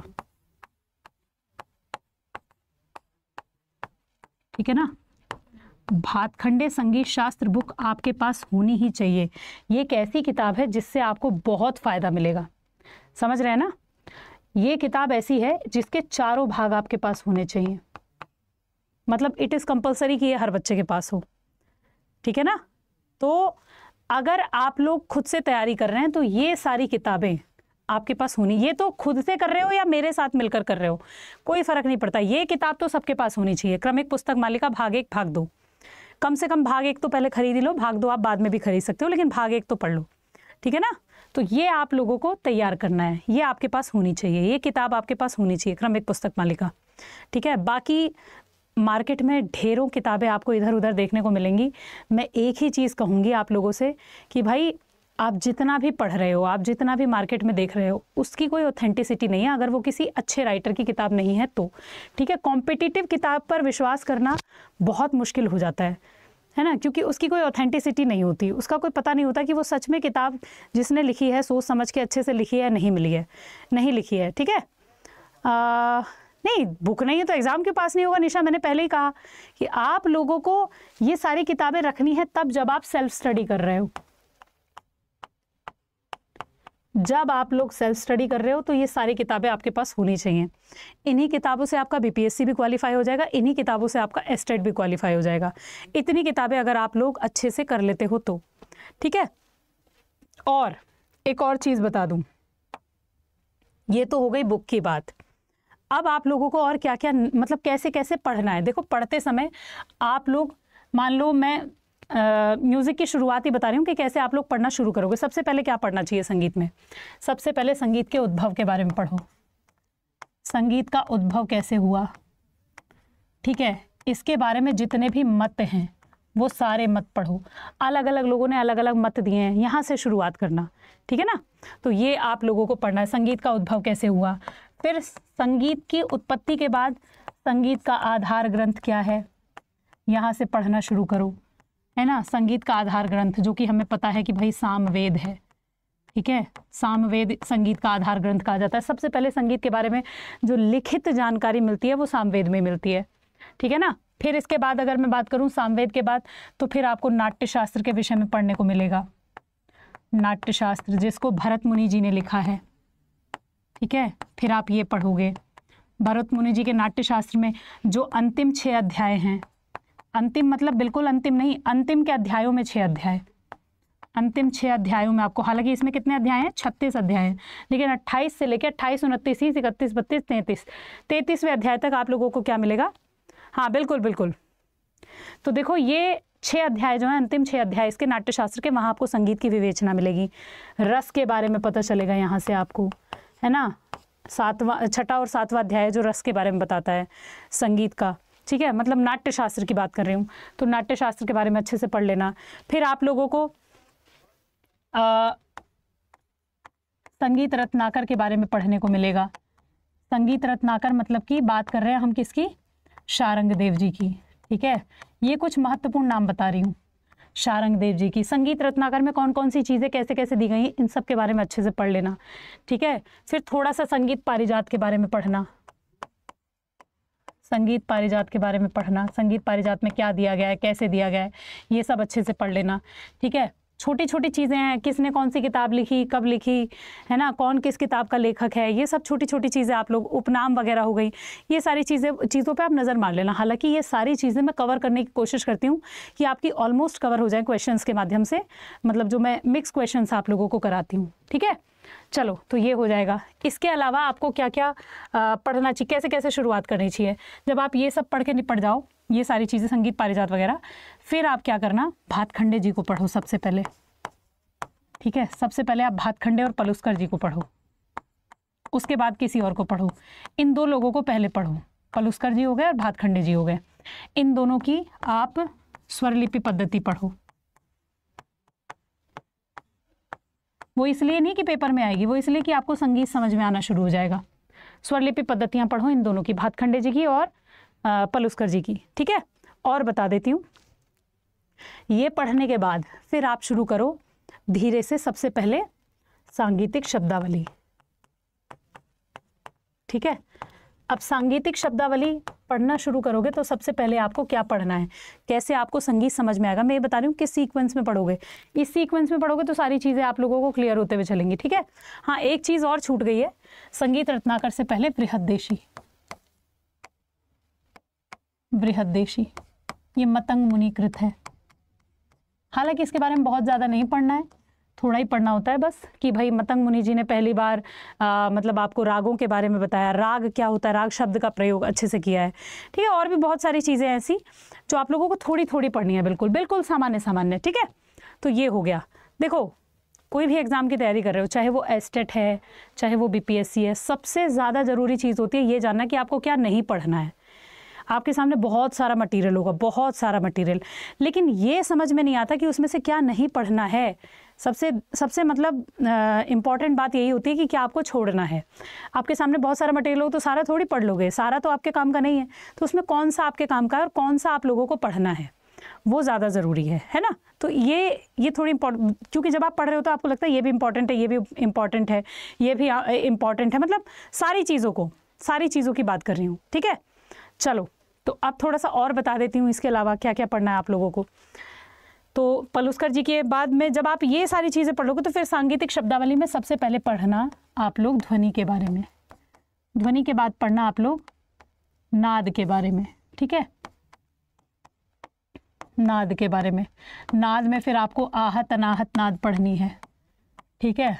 ठीक है ना भातखंडे संगीत शास्त्र बुक आपके पास होनी ही चाहिए ये एक ऐसी किताब है जिससे आपको बहुत फ़ायदा मिलेगा समझ रहे हैं ना ये किताब ऐसी है जिसके चारों भाग आपके पास होने चाहिए मतलब इट इज़ कंपलसरी कि ये हर बच्चे के पास हो ठीक है ना तो अगर आप लोग खुद से तैयारी कर रहे हैं तो ये सारी किताबें आपके पास होनी ये तो खुद से कर रहे हो या मेरे साथ मिलकर कर रहे हो कोई फ़र्क नहीं पड़ता ये किताब तो सबके पास होनी चाहिए क्रमिक पुस्तक मालिका भाग एक भाग दो कम से कम भाग एक तो पहले खरीद लो भाग दो आप बाद में भी खरीद सकते हो लेकिन भाग एक तो पढ़ लो ठीक है ना तो ये आप लोगों को तैयार करना है ये आपके पास होनी चाहिए ये किताब आपके पास होनी चाहिए क्रमिक पुस्तक मालिका ठीक है बाकी मार्केट में ढेरों किताबें आपको इधर उधर देखने को मिलेंगी मैं एक ही चीज़ कहूँगी आप लोगों से कि भाई आप जितना भी पढ़ रहे हो आप जितना भी मार्केट में देख रहे हो उसकी कोई ऑथेंटिसिटी नहीं है अगर वो किसी अच्छे राइटर की किताब नहीं है तो ठीक है कॉम्पिटिटिव किताब पर विश्वास करना बहुत मुश्किल हो जाता है है ना क्योंकि उसकी कोई ऑथेंटिसिटी नहीं होती उसका कोई पता नहीं होता कि वो सच में किताब जिसने लिखी है सोच समझ के अच्छे से लिखी है नहीं मिली है नहीं लिखी है ठीक है नहीं बुक नहीं है तो एग्ज़ाम के पास नहीं होगा निशा मैंने पहले ही कहा कि आप लोगों को ये सारी किताबें रखनी है तब जब आप सेल्फ स्टडी कर रहे हो जब आप लोग सेल्फ स्टडी कर रहे हो तो ये सारी किताबें आपके पास होनी चाहिए इन्हीं किताबों से आपका बीपीएससी भी क्वालिफाई हो जाएगा इन्हीं किताबों से आपका एस्टेट भी क्वालिफाई हो जाएगा इतनी किताबें अगर आप लोग अच्छे से कर लेते हो तो ठीक है और एक और चीज़ बता दूँ ये तो हो गई बुक की बात अब आप लोगों को और क्या क्या मतलब कैसे कैसे पढ़ना है देखो पढ़ते समय आप लोग मान लो मैं म्यूज़िक की शुरुआत ही बता रही हूँ कि कैसे आप लोग पढ़ना शुरू करोगे सबसे पहले क्या पढ़ना चाहिए संगीत में सबसे पहले संगीत के उद्भव के बारे में पढ़ो संगीत का उद्भव कैसे हुआ ठीक है इसके बारे में जितने भी मत हैं वो सारे मत पढ़ो अलग अलग लोगों ने अलग अलग मत दिए हैं यहाँ से शुरुआत करना ठीक है ना तो ये आप लोगों को पढ़ना है संगीत का उद्भव कैसे हुआ फिर संगीत की उत्पत्ति के बाद संगीत का आधार ग्रंथ क्या है यहाँ से पढ़ना शुरू करो है ना संगीत का आधार ग्रंथ जो कि हमें पता है कि भाई सामवेद है ठीक है सामवेद संगीत का आधार ग्रंथ कहा जाता है सबसे पहले संगीत के बारे में जो लिखित जानकारी मिलती है वो सामवेद में मिलती है ठीक है ना फिर इसके बाद अगर मैं बात करूँ सामवेद के बाद तो फिर आपको नाट्य शास्त्र के विषय में पढ़ने को मिलेगा नाट्य शास्त्र जिसको भरत मुनि जी ने लिखा है ठीक है फिर आप ये पढ़ोगे भरत मुनि जी के नाट्य शास्त्र में जो अंतिम छः अध्याय हैं अंतिम मतलब बिल्कुल अंतिम नहीं अंतिम के अध्यायों में छः अध्याय अंतिम छः अध्यायों में आपको हालांकि इसमें कितने अध्याय हैं छत्तीस अध्याय हैं लेकिन अट्ठाईस से लेकर अट्ठाईस उनतीस तीस इकतीस बत्तीस तैंतीस तैंतीसवें अध्याय तक आप लोगों को क्या मिलेगा हाँ बिल्कुल बिल्कुल तो देखो ये छः अध्याय जो है अंतिम छः अध्याय इसके नाट्यशास्त्र के वहाँ आपको संगीत की विवेचना मिलेगी रस के बारे में पता चलेगा यहाँ से आपको है ना सातवा छठा और सातवा अध्याय जो रस के बारे में बताता है संगीत का ठीक है मतलब नाट्य शास्त्र की बात कर रही हूँ तो नाट्य शास्त्र के बारे में अच्छे से पढ़ लेना फिर आप लोगों को आ, संगीत रत्नाकर के बारे में पढ़ने को मिलेगा संगीत रत्नाकर मतलब कि बात कर रहे हैं हम किसकी शारंग देव जी की ठीक है ये कुछ महत्वपूर्ण नाम बता रही हूँ शारंग देव जी की संगीत रत्नाकर में कौन कौन सी चीज़ें कैसे कैसे दी गई इन सब के बारे में अच्छे से पढ़ लेना ठीक है फिर थोड़ा सा संगीत पारिजात के बारे में पढ़ना संगीत पारिजात के बारे में पढ़ना संगीत पारिजात में क्या दिया गया है कैसे दिया गया है ये सब अच्छे से पढ़ लेना ठीक है छोटी छोटी चीज़ें हैं किसने कौन सी किताब लिखी कब लिखी है ना कौन किस किताब का लेखक है ये सब छोटी छोटी चीज़ें आप लोग उपनाम वगैरह हो गई ये सारी चीज़ें चीज़ों पर आप नज़र मार लेना हालांकि ये सारी चीज़ें मैं कवर करने की कोशिश करती हूँ कि आपकी ऑलमोस्ट कवर हो जाए क्वेश्चन के माध्यम से मतलब जो मैं मिक्स क्वेश्चन आप लोगों को कराती हूँ ठीक है चलो तो ये हो जाएगा इसके अलावा आपको क्या क्या पढ़ना चाहिए कैसे कैसे शुरुआत करनी चाहिए जब आप ये सब पढ़ के निपट जाओ ये सारी चीज़ें संगीत पारिजात वगैरह फिर आप क्या करना भातखंडे जी को पढ़ो सबसे पहले ठीक है सबसे पहले आप भातखंडे और पलुस्कर जी को पढ़ो उसके बाद किसी और को पढ़ो इन दो लोगों को पहले पढ़ो पलुस्कर जी हो गए और भातखंडे जी हो गए इन दोनों की आप स्वरलिपि पद्धति पढ़ो वो इसलिए नहीं कि पेपर में आएगी वो इसलिए कि आपको संगीत समझ में आना शुरू हो जाएगा स्वरलिपि पद्धतियां पढ़ो इन दोनों की भातखंडे जी की और पलुस्कर जी की ठीक है और बता देती हूँ ये पढ़ने के बाद फिर आप शुरू करो धीरे से सबसे पहले सांगीतिक शब्दावली ठीक है अब सांगीतिक शब्दावली पढ़ना शुरू करोगे तो सबसे पहले आपको क्या पढ़ना है कैसे आपको संगीत समझ में आएगा मैं ये बता रही हूँ किस सीक्वेंस में पढ़ोगे इस सीक्वेंस में पढ़ोगे तो सारी चीज़ें आप लोगों को क्लियर होते हुए चलेंगी ठीक है हाँ एक चीज़ और छूट गई है संगीत रत्नाकर से पहले बृहद देशी बृहदेशी ये मतंग मुनिकृत है हालांकि इसके बारे में बहुत ज़्यादा नहीं पढ़ना है थोड़ा ही पढ़ना होता है बस कि भाई मतंग मुनि जी ने पहली बार आ, मतलब आपको रागों के बारे में बताया राग क्या होता है राग शब्द का प्रयोग अच्छे से किया है ठीक है और भी बहुत सारी चीज़ें ऐसी जो आप लोगों को थोड़ी थोड़ी पढ़नी है बिल्कुल बिल्कुल सामान्य सामान्य ठीक है तो ये हो गया देखो कोई भी एग्ज़ाम की तैयारी कर रहे हो चाहे वो एस्टेट e है चाहे वो बी है सबसे ज़्यादा ज़रूरी चीज़ होती है ये जानना कि आपको क्या नहीं पढ़ना है आपके सामने बहुत सारा मटेरियल होगा बहुत सारा मटेरियल लेकिन ये समझ में नहीं आता कि उसमें से क्या नहीं पढ़ना है सबसे सबसे मतलब इम्पॉर्टेंट बात यही होती है कि क्या आपको छोड़ना है आपके सामने बहुत सारा मटेरियल हो तो सारा थोड़ी पढ़ लोगे सारा तो आपके काम का नहीं है तो उसमें कौन सा आपके काम का है और कौन सा आप लोगों को पढ़ना है वो ज़्यादा ज़रूरी है है ना तो ये ये थोड़ी इम्पोर्टेंट क्योंकि जब आप पढ़ रहे हो तो आपको लगता है ये भी इम्पॉर्टेंट है ये भी इम्पॉर्टेंट है ये भी इम्पॉर्टेंट है मतलब सारी चीज़ों को सारी चीज़ों की बात कर रही हूँ ठीक है चलो तो अब थोड़ा सा और बता देती हूँ इसके अलावा क्या क्या पढ़ना है आप लोगों को तो पलुस्कर जी के बाद में जब आप ये सारी चीज़ें पढ़ लोगे तो फिर सांगीतिक शब्दावली में सबसे पहले पढ़ना आप लोग ध्वनि के बारे में ध्वनि के बाद पढ़ना आप लोग नाद के बारे में ठीक है नाद के बारे में नाद में फिर आपको आहत अनाहत नाद पढ़नी है ठीक है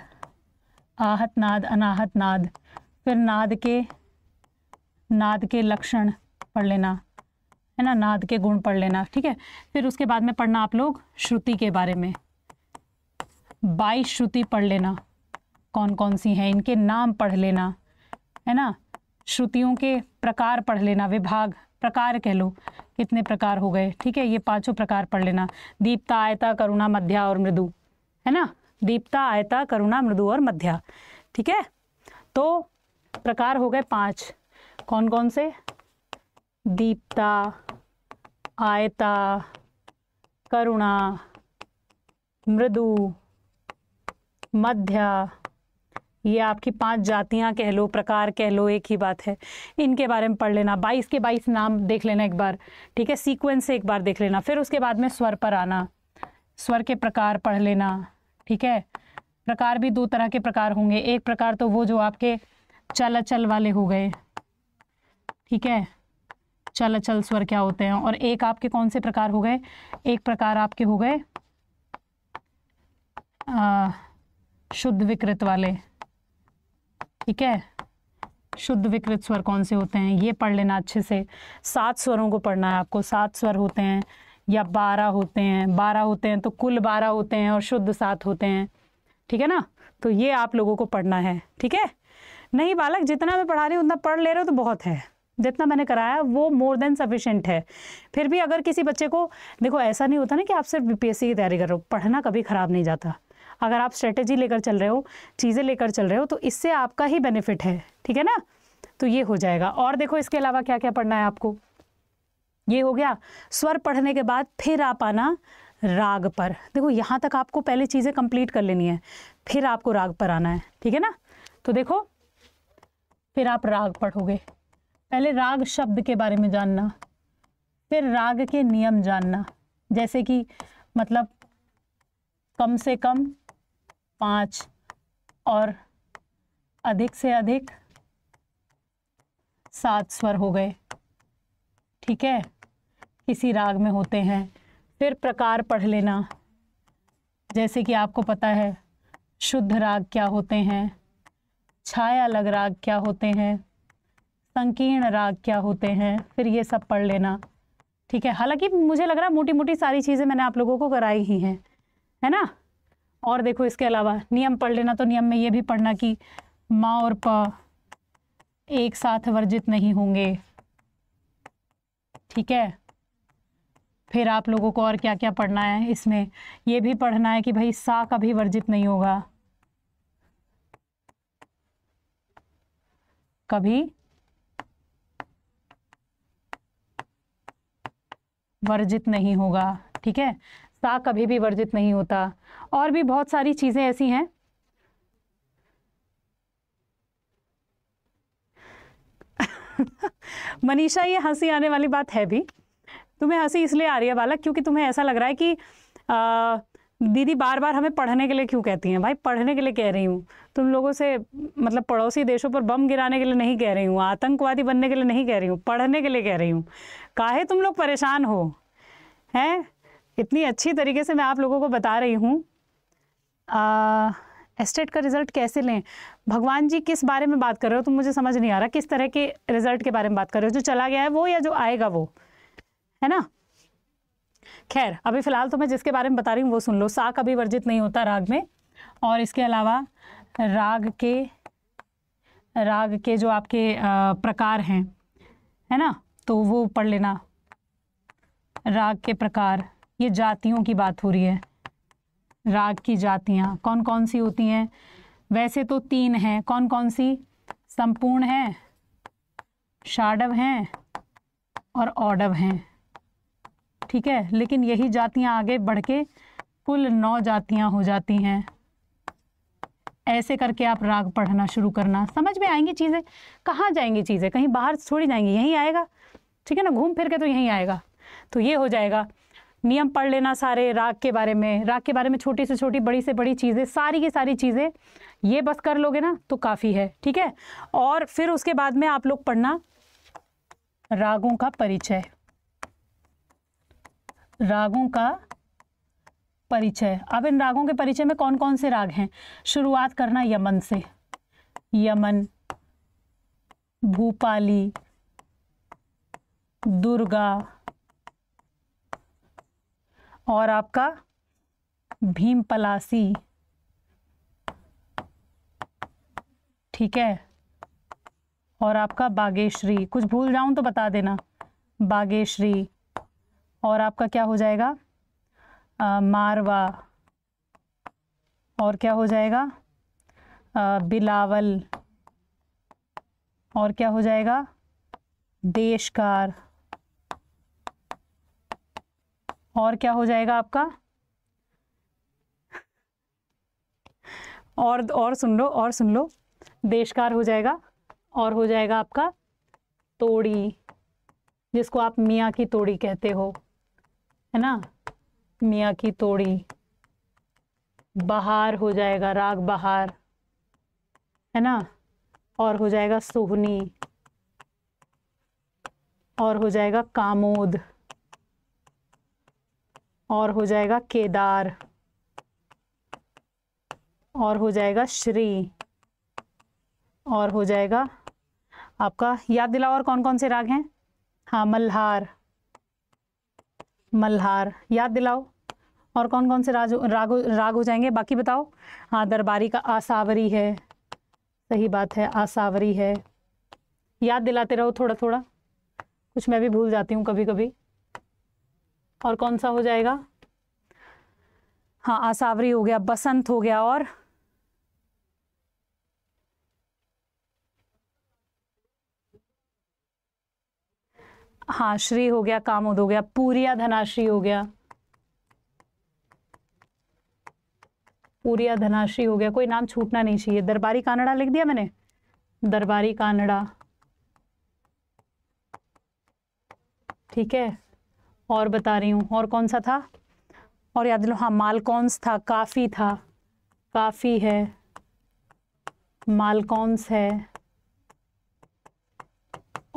आहत नाद अनाहत नाद फिर नाद के नाद के लक्षण पढ़ लेना है ना नाद के गुण पढ़ लेना ठीक है फिर उसके बाद में पढ़ना आप लोग श्रुति के बारे में बाईस श्रुति पढ़ लेना कौन कौन सी हैं इनके नाम पढ़ लेना है ना श्रुतियों के प्रकार पढ़ लेना विभाग प्रकार कह लो कितने प्रकार हो गए ठीक है ये पांचों प्रकार पढ़ लेना दीप्ता आयता करुणा मध्या और मृदु है ना दीप्ता आयता करुणा मृदु और मध्या ठीक है तो प्रकार हो गए पांच कौन कौन से दीप्ता आयता करुणा मृदु मध्या ये आपकी पांच जातियां कह लो प्रकार कह लो एक ही बात है इनके बारे में पढ़ लेना बाईस के बाईस नाम देख लेना एक बार ठीक है सीक्वेंस से एक बार देख लेना फिर उसके बाद में स्वर पर आना स्वर के प्रकार पढ़ लेना ठीक है प्रकार भी दो तरह के प्रकार होंगे एक प्रकार तो वो जो आपके चल अचल वाले हो गए ठीक है चल अचल स्वर क्या होते हैं और एक आपके कौन से प्रकार हो गए एक प्रकार आपके हो गए शुद्ध विकृत वाले ठीक है शुद्ध विकृत स्वर कौन से होते हैं ये पढ़ लेना अच्छे से सात स्वरों को पढ़ना है आपको सात स्वर होते हैं या बारह होते हैं बारह होते हैं तो कुल बारह होते हैं और शुद्ध सात होते हैं ठीक है ना तो ये आप लोगों को पढ़ना है ठीक है नहीं बालक जितना मैं पढ़ा रही हूँ उतना पढ़ ले रहे हो तो बहुत है जितना मैंने कराया वो मोर देन सफिशेंट है फिर भी अगर किसी बच्चे को देखो ऐसा नहीं होता ना कि आप सिर्फ बीपीएससी की तैयारी कर रहे हो पढ़ना कभी ख़राब नहीं जाता अगर आप स्ट्रेटेजी लेकर चल रहे हो चीज़ें लेकर चल रहे हो तो इससे आपका ही बेनिफिट है ठीक है ना तो ये हो जाएगा और देखो इसके अलावा क्या क्या पढ़ना है आपको ये हो गया स्वर पढ़ने के बाद फिर आप आना राग पर देखो यहाँ तक आपको पहले चीज़ें कंप्लीट कर लेनी है फिर आपको राग पर आना है ठीक है ना तो देखो फिर आप राग पढ़ोगे पहले राग शब्द के बारे में जानना फिर राग के नियम जानना जैसे कि मतलब कम से कम पाँच और अधिक से अधिक सात स्वर हो गए ठीक है किसी राग में होते हैं फिर प्रकार पढ़ लेना जैसे कि आपको पता है शुद्ध राग क्या होते हैं छाया लग राग क्या होते हैं संकीर्ण राग क्या होते हैं फिर ये सब पढ़ लेना ठीक है हालांकि मुझे लग रहा है मोटी मोटी सारी चीज़ें मैंने आप लोगों को कराई ही हैं है ना और देखो इसके अलावा नियम पढ़ लेना तो नियम में ये भी पढ़ना कि माँ और प एक साथ वर्जित नहीं होंगे ठीक है फिर आप लोगों को और क्या क्या पढ़ना है इसमें ये भी पढ़ना है कि भाई सा कभी वर्जित नहीं होगा कभी वर्जित नहीं होगा ठीक है सा कभी भी वर्जित नहीं होता और भी बहुत सारी चीज़ें ऐसी हैं मनीषा ये हंसी आने वाली बात है भी तुम्हें हंसी इसलिए आ रही है बालक क्योंकि तुम्हें ऐसा लग रहा है कि आ, दीदी बार बार हमें पढ़ने के लिए क्यों कहती हैं भाई पढ़ने के लिए कह रही हूँ तुम लोगों से मतलब पड़ोसी देशों पर बम गिराने के लिए नहीं कह रही हूँ आतंकवादी बनने के लिए नहीं कह रही हूँ पढ़ने के लिए कह रही हूँ काहे तुम लोग परेशान हो हैं इतनी अच्छी तरीके से मैं आप लोगों को बता रही हूँ एस्टेट का रिज़ल्ट कैसे लें भगवान जी किस बारे में बात कर रहे हो तुम मुझे समझ नहीं आ रहा किस तरह के रिज़ल्ट के बारे में बात कर रहे हो जो चला गया है वो या जो आएगा वो है ना खैर अभी फ़िलहाल तो मैं जिसके बारे में बता रही हूँ वो सुन लो सा कभी वर्जित नहीं होता राग में और इसके अलावा राग के राग के जो आपके प्रकार हैं है ना तो वो पढ़ लेना राग के प्रकार ये जातियों की बात हो रही है राग की जातियाँ कौन कौन सी होती हैं वैसे तो तीन हैं कौन कौन सी संपूर्ण हैं शाडव हैं और औडव हैं ठीक है लेकिन यही जातियाँ आगे बढ़ के कुल नौ जातियाँ हो जाती हैं ऐसे करके आप राग पढ़ना शुरू करना समझ में आएंगी चीज़ें कहाँ जाएंगी चीज़ें कहीं बाहर छोड़ी जाएंगी यहीं आएगा ठीक है ना घूम फिर के तो यहीं आएगा तो ये हो जाएगा नियम पढ़ लेना सारे राग के बारे में राग के बारे में छोटी से छोटी बड़ी से बड़ी चीज़ें सारी की सारी चीज़ें ये बस कर लोगे ना तो काफ़ी है ठीक है और फिर उसके बाद में आप लोग पढ़ना रागों का परिचय रागों का परिचय अब इन रागों के परिचय में कौन कौन से राग हैं शुरुआत करना यमन से यमन भूपाली दुर्गा और आपका भीम पलासी ठीक है और आपका बागेश्वरी कुछ भूल जाऊं तो बता देना बागेश्वरी और आपका क्या हो जाएगा मारवा और क्या हो जाएगा आ, बिलावल और क्या हो जाएगा देशकार और क्या हो जाएगा आपका और और सुन लो और सुन लो देशकार हो जाएगा और हो जाएगा आपका तोड़ी जिसको आप मियाँ की तोड़ी कहते हो है ना मियाँ की तोड़ी बहार हो जाएगा राग बहार है ना और हो जाएगा सोहनी और हो जाएगा कामोद और हो जाएगा केदार और हो जाएगा श्री और हो जाएगा आपका याद दिलाओ और कौन कौन से राग हैं हाँ मल्हार मल्हार याद दिलाओ और कौन कौन से राज राग राग हो जाएंगे बाकी बताओ हाँ दरबारी का आसावरी है सही बात है आसावरी है याद दिलाते रहो थोड़ा थोड़ा कुछ मैं भी भूल जाती हूँ कभी कभी और कौन सा हो जाएगा हाँ आसावरी हो गया बसंत हो गया और हाँ श्री हो गया कामोद हो गया पूरिया धनाश्री हो गया पूरिया धनाश्री हो गया कोई नाम छूटना नहीं चाहिए दरबारी कानड़ा लिख दिया मैंने दरबारी कानड़ा ठीक है और बता रही हूँ और कौन सा था और याद लो हाँ मालकॉन्स था काफ़ी था काफ़ी है मालकॉन्स है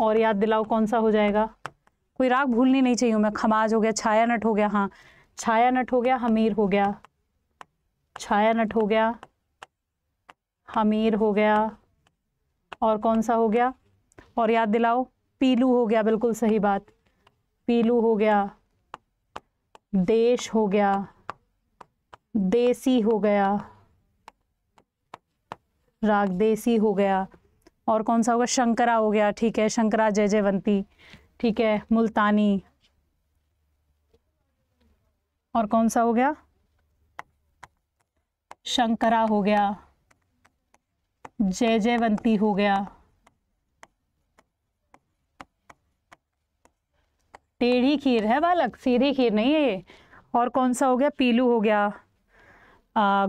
और याद दिलाओ कौन सा हो जाएगा कोई राग भूलनी नहीं चाहिए मैं खमाज हो गया छाया नट हो गया हाँ छाया नट हो गया हमीर हो गया छाया नट हो गया हमीर हो गया और कौन सा हो गया और याद दिलाओ पीलू हो गया बिल्कुल सही बात पीलू हो गया देश हो गया देसी हो गया राग देसी हो गया और कौन सा होगा शंकरा हो गया ठीक है शंकरा जय जयवंती ठीक है मुल्तानी और कौन सा हो गया शंकरा हो गया जय जयवंती हो गया टेढ़ी खीर है बालक सीधी खीर नहीं है ये और कौन सा हो गया पीलू हो गया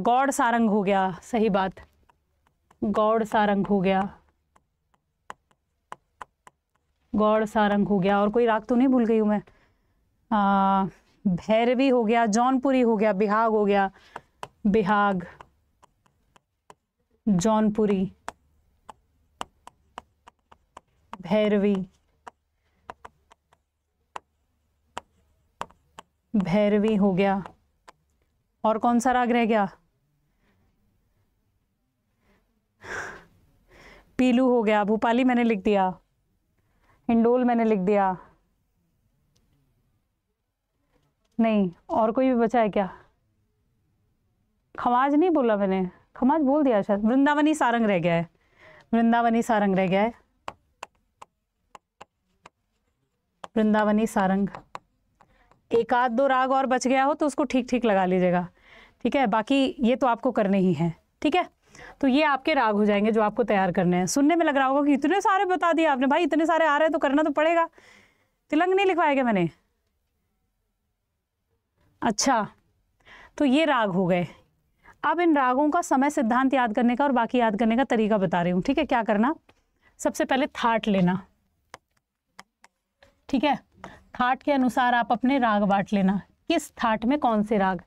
गौड़ सारंग हो गया सही बात गौड़ सारंग हो गया गौड़ सारंग हो गया और कोई राग तो नहीं भूल गई हूँ मैं भैरवी हो गया जौनपुरी हो गया बिहाग हो गया बिहाग जौनपुरी भैरवी भैरवी हो गया और कौन सा राग रह गया पीलू हो गया भोपाली मैंने लिख दिया इंडोल मैंने लिख दिया नहीं और कोई भी बचा है क्या खमाज नहीं बोला मैंने खमाज बोल दिया शायद वृंदावनी सारंग रह गया है वृंदावनी सारंग रह गया है वृंदावनी सारंग एक आध दो राग और बच गया हो तो उसको ठीक ठीक लगा लीजिएगा ठीक है बाकी ये तो आपको करने ही हैं ठीक है तो ये आपके राग हो जाएंगे जो आपको तैयार करने हैं सुनने में लग रहा होगा कि इतने सारे बता दिए आपने भाई इतने सारे आ रहे हैं तो करना तो पड़ेगा तिलंग नहीं लिखवाएगा मैंने अच्छा तो ये राग हो गए अब इन रागों का समय सिद्धांत याद करने का और बाकी याद करने का तरीका बता रही हूँ ठीक है क्या करना सबसे पहले थाट लेना ठीक है थाट के अनुसार आप अपने राग बांट लेना किस थाट में कौन से राग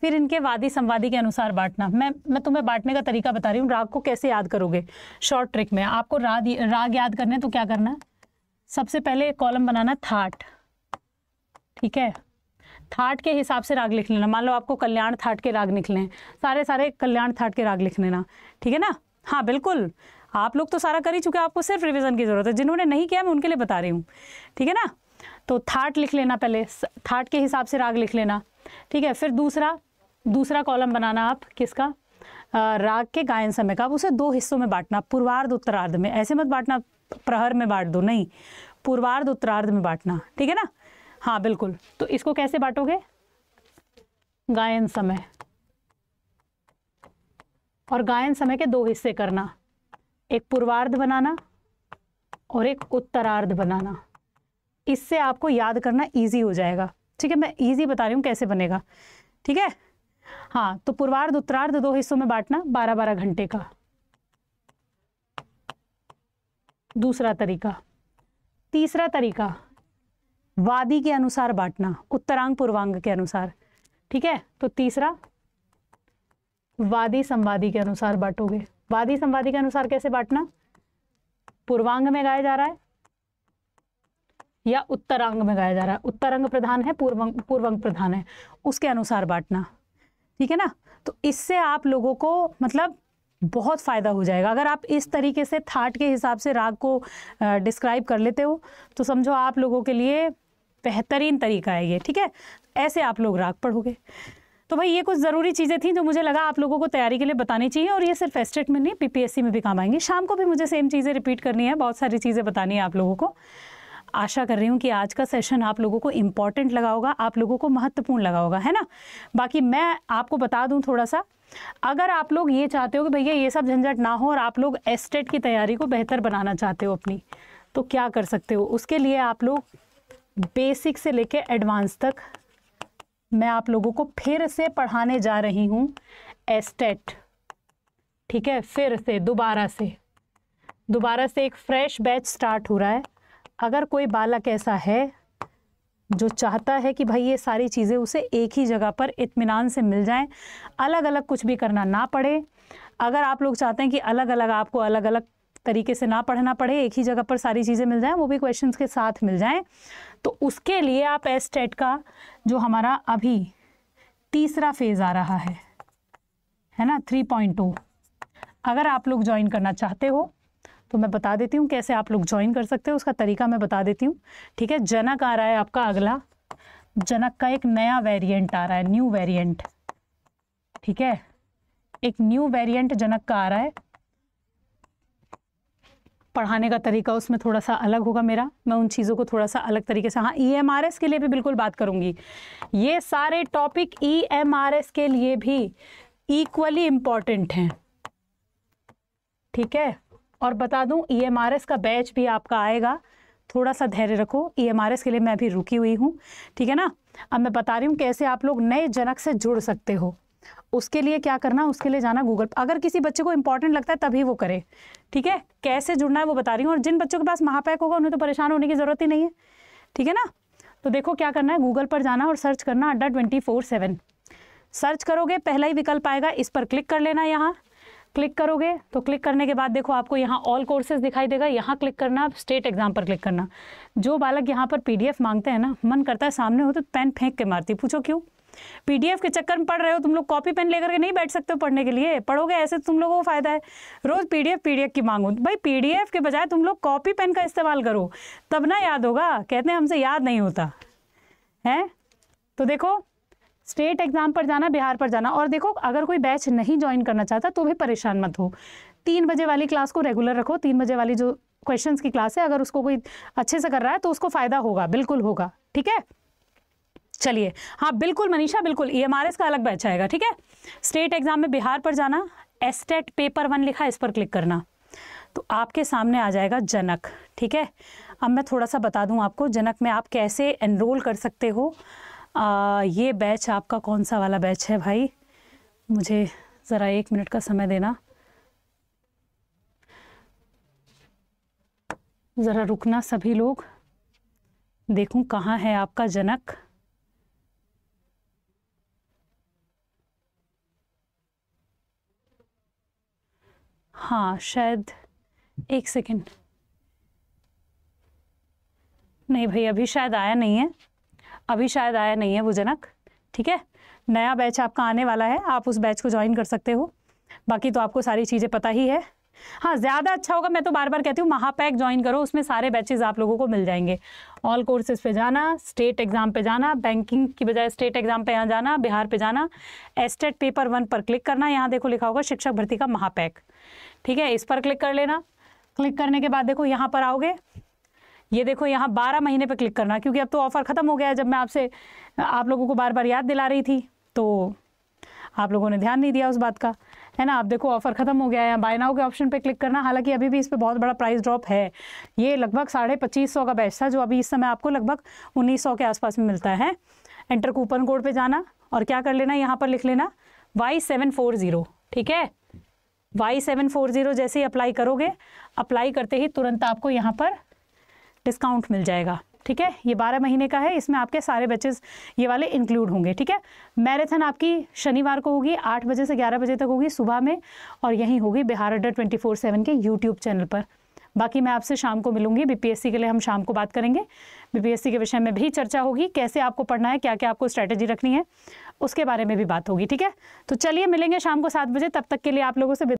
फिर इनके वादी संवादी के अनुसार बांटना मैं मैं तुम्हें बांटने का तरीका बता रही हूँ राग को कैसे याद करोगे शॉर्ट ट्रिक में आपको राग राग याद करने तो क्या करना है सबसे पहले कॉलम बनाना थाट ठीक है थाट के हिसाब से राग लिख लेना मान लो आपको कल्याण थाट के राग निकले हैं सारे सारे कल्याण थाट के राग लिख लेना ठीक है ना हाँ बिल्कुल आप लोग तो सारा कर ही चुके आपको सिर्फ रिविज़न की ज़रूरत है जिन्होंने नहीं किया मैं उनके लिए बता रही हूँ ठीक है ना तो थाट लिख लेना पहले थाट के हिसाब से राग लिख लेना ठीक है फिर दूसरा दूसरा कॉलम बनाना आप किसका राग के गायन समय का उसे दो हिस्सों में बांटना पूर्वार्ध उत्तरार्ध में ऐसे मत बांटना प्रहर में बांट दो नहीं पूर्वार्ध उत्तरार्ध में बांटना ठीक है ना हाँ बिल्कुल तो इसको कैसे बांटोगे गायन समय और गायन समय के दो हिस्से करना एक पूर्वार्ध बनाना और एक उत्तरार्ध बनाना इससे आपको याद करना इजी हो जाएगा ठीक है मैं इजी बता रही हूँ कैसे बनेगा ठीक है हाँ तो पूर्वार्ध उत्तरार्ध दो हिस्सों में बांटना बारह बारह घंटे का दूसरा तरीका तीसरा तरीका वादी के अनुसार बांटना उत्तरांग पूर्वांग के अनुसार ठीक है तो तीसरा वादी संवादी के अनुसार बांटोगे वादी संवादी के अनुसार कैसे बांटना पूर्वांग में गाया जा रहा है या उत्तरांग में गाया जा रहा है उत्तरांग प्रधान है पूर्वांग पूर्वांग प्रधान है उसके अनुसार बांटना ठीक है ना तो इससे आप लोगों को मतलब बहुत फ़ायदा हो जाएगा अगर आप इस तरीके से थाट के हिसाब से राग को डिस्क्राइब कर लेते हो तो समझो आप लोगों के लिए बेहतरीन तरीका है ये ठीक है ऐसे आप लोग राग पढ़ोगे तो भाई ये कुछ ज़रूरी चीज़ें थी जो मुझे लगा आप लोगों को तैयारी के लिए बतानी चाहिए और ये सिर्फ एस्टेट में नहीं पीपीएससी में भी काम आएंगे शाम को भी मुझे सेम चीज़ें रिपीट करनी है बहुत सारी चीज़ें बतानी है आप लोगों को आशा कर रही हूँ कि आज का सेशन आप लोगों को इम्पॉर्टेंट लगा होगा आप लोगों को महत्वपूर्ण लगा होगा है ना बाकी मैं आपको बता दूँ थोड़ा सा अगर आप लोग ये चाहते हो कि भैया ये सब झंझट ना हो और आप लोग एस्टेट की तैयारी को बेहतर बनाना चाहते हो अपनी तो क्या कर सकते हो उसके लिए आप लोग बेसिक से लेके एडवांस तक मैं आप लोगों को फिर से पढ़ाने जा रही हूँ एस्टेट e ठीक है फिर से दोबारा से दोबारा से एक फ्रेश बैच स्टार्ट हो रहा है अगर कोई बालक ऐसा है जो चाहता है कि भाई ये सारी चीज़ें उसे एक ही जगह पर इत्मीनान से मिल जाएं अलग अलग कुछ भी करना ना पड़े अगर आप लोग चाहते हैं कि अलग अलग आपको अलग अलग तरीके से ना पढ़ना पड़े एक ही जगह पर सारी चीज़ें मिल जाएं वो भी क्वेश्चंस के साथ मिल जाएं तो उसके लिए आप एस्टेट का जो हमारा अभी तीसरा फेज़ आ रहा है है ना थ्री पॉइंट टू अगर आप लोग ज्वाइन करना चाहते हो तो मैं बता देती हूँ कैसे आप लोग ज्वाइन कर सकते हो उसका तरीका मैं बता देती हूँ ठीक है जनक आ रहा है आपका अगला जनक का एक नया वेरिएंट आ रहा है न्यू वेरिएंट ठीक है एक न्यू वेरिएंट जनक का आ रहा है पढ़ाने का तरीका उसमें थोड़ा सा अलग होगा मेरा मैं उन चीज़ों को थोड़ा सा अलग तरीके से हाँ ई e के लिए भी बिल्कुल बात करूँगी ये सारे टॉपिक ई e के लिए भी इक्वली इम्पॉर्टेंट हैं ठीक है और बता दूं ईएमआरएस e का बैच भी आपका आएगा थोड़ा सा धैर्य रखो एस के लिए मैं अभी रुकी हुई हूँ ठीक है ना अब मैं बता रही हूँ कैसे आप लोग नए जनक से जुड़ सकते हो उसके लिए क्या करना उसके लिए जाना गूगल अगर किसी बच्चे को इंपॉर्टेंट लगता है तभी वो करे ठीक है कैसे जुड़ना है वो बता रही हूँ और जिन बच्चों के पास महापैक होगा उन्हें तो परेशान होने की ज़रूरत ही नहीं है ठीक है ना तो देखो क्या करना है गूगल पर जाना और सर्च करना अड्डा ट्वेंटी फोर सेवन सर्च करोगे पहला ही विकल्प आएगा इस पर क्लिक कर लेना यहाँ क्लिक करोगे तो क्लिक करने के बाद देखो आपको यहाँ ऑल कोर्सेज दिखाई देगा यहाँ क्लिक करना स्टेट एग्ज़ाम पर क्लिक करना जो बालक यहाँ पर पीडीएफ मांगते हैं ना मन करता है सामने हो तो पेन फेंक के मारती पूछो क्यों पीडीएफ के चक्कर में पढ़ रहे हो तुम लोग कॉपी पेन लेकर के नहीं बैठ सकते हो पढ़ने के लिए पढ़ोगे ऐसे तुम लोगों को फायदा है रोज पीडीएफ पीडीएफ की मांगो भाई पीडीएफ के बजाय तुम लोग कॉपी पेन का इस्तेमाल करो तब ना याद होगा कहते हैं हमसे याद नहीं होता है तो देखो स्टेट एग्ज़ाम पर जाना बिहार पर जाना और देखो अगर कोई बैच नहीं ज्वाइन करना चाहता तो भी परेशान मत हो तीन बजे वाली क्लास को रेगुलर रखो तीन बजे वाली जो क्वेश्चंस की क्लास है अगर उसको कोई अच्छे से कर रहा है तो उसको फ़ायदा होगा बिल्कुल होगा ठीक है चलिए हाँ बिल्कुल मनीषा बिल्कुल ई e का अलग बैच आएगा ठीक है स्टेट एग्जाम में बिहार पर जाना एस्टेट पेपर वन लिखा इस पर क्लिक करना तो आपके सामने आ जाएगा जनक ठीक है अब मैं थोड़ा सा बता दूं आपको जनक में आप कैसे एनरोल कर सकते हो आ, ये बैच आपका कौन सा वाला बैच है भाई मुझे ज़रा एक मिनट का समय देना ज़रा रुकना सभी लोग देखूं कहाँ है आपका जनक हाँ शायद एक सेकेंड नहीं भाई अभी शायद आया नहीं है अभी शायद आया नहीं है वो जनक ठीक है नया बैच आपका आने वाला है आप उस बैच को ज्वाइन कर सकते हो बाकी तो आपको सारी चीज़ें पता ही है हाँ ज़्यादा अच्छा होगा मैं तो बार बार कहती हूँ महापैक ज्वाइन करो उसमें सारे बैचेज आप लोगों को मिल जाएंगे ऑल कोर्सेज पे जाना स्टेट एग्ज़ाम पे जाना बैंकिंग की बजाय स्टेट एग्ज़ाम पे यहाँ जाना बिहार पे जाना एस्टेट पेपर वन पर क्लिक करना यहाँ देखो लिखा होगा शिक्षक भर्ती का महापैक ठीक है इस पर क्लिक कर लेना क्लिक करने के बाद देखो यहाँ पर आओगे ये देखो यहाँ बारह महीने पर क्लिक करना क्योंकि अब तो ऑफ़र ख़त्म हो गया है जब मैं आपसे आप लोगों को बार बार याद दिला रही थी तो आप लोगों ने ध्यान नहीं दिया उस बात का है ना आप देखो ऑफर खत्म हो गया है बाय नाउ के ऑप्शन पे क्लिक करना हालांकि अभी भी इस पर बहुत बड़ा प्राइस ड्रॉप है ये लगभग साढ़े पच्चीस सौ का बैच था जो अभी इस समय आपको लगभग उन्नीस सौ के आसपास में मिलता है एंटर कूपन कोड पे जाना और क्या कर लेना यहाँ पर लिख लेना वाई सेवन फोर ज़ीरो ठीक है वाई सेवन फोर ज़ीरो जैसे ही अप्लाई करोगे अप्लाई करते ही तुरंत आपको यहाँ पर डिस्काउंट मिल जाएगा ठीक है ये बारह महीने का है इसमें आपके सारे बैचेस ये वाले इंक्लूड होंगे ठीक है मैराथन आपकी शनिवार को होगी आठ बजे से ग्यारह बजे तक होगी सुबह में और यहीं होगी Bihar Adda twenty four seven के यूट्यूब चैनल पर बाकी मैं आपसे शाम को मिलूंगी बीपीएससी के लिए हम शाम को बात करेंगे बीपीएससी के विषय में भी चर्चा होगी कैसे आपको पढ़ना है क्या क्या आपको स्ट्रैटेजी रखनी है उसके बारे में भी बात होगी ठीक है तो चलिए मिलेंगे शाम को सात बजे तब तक के लिए आप लोगों से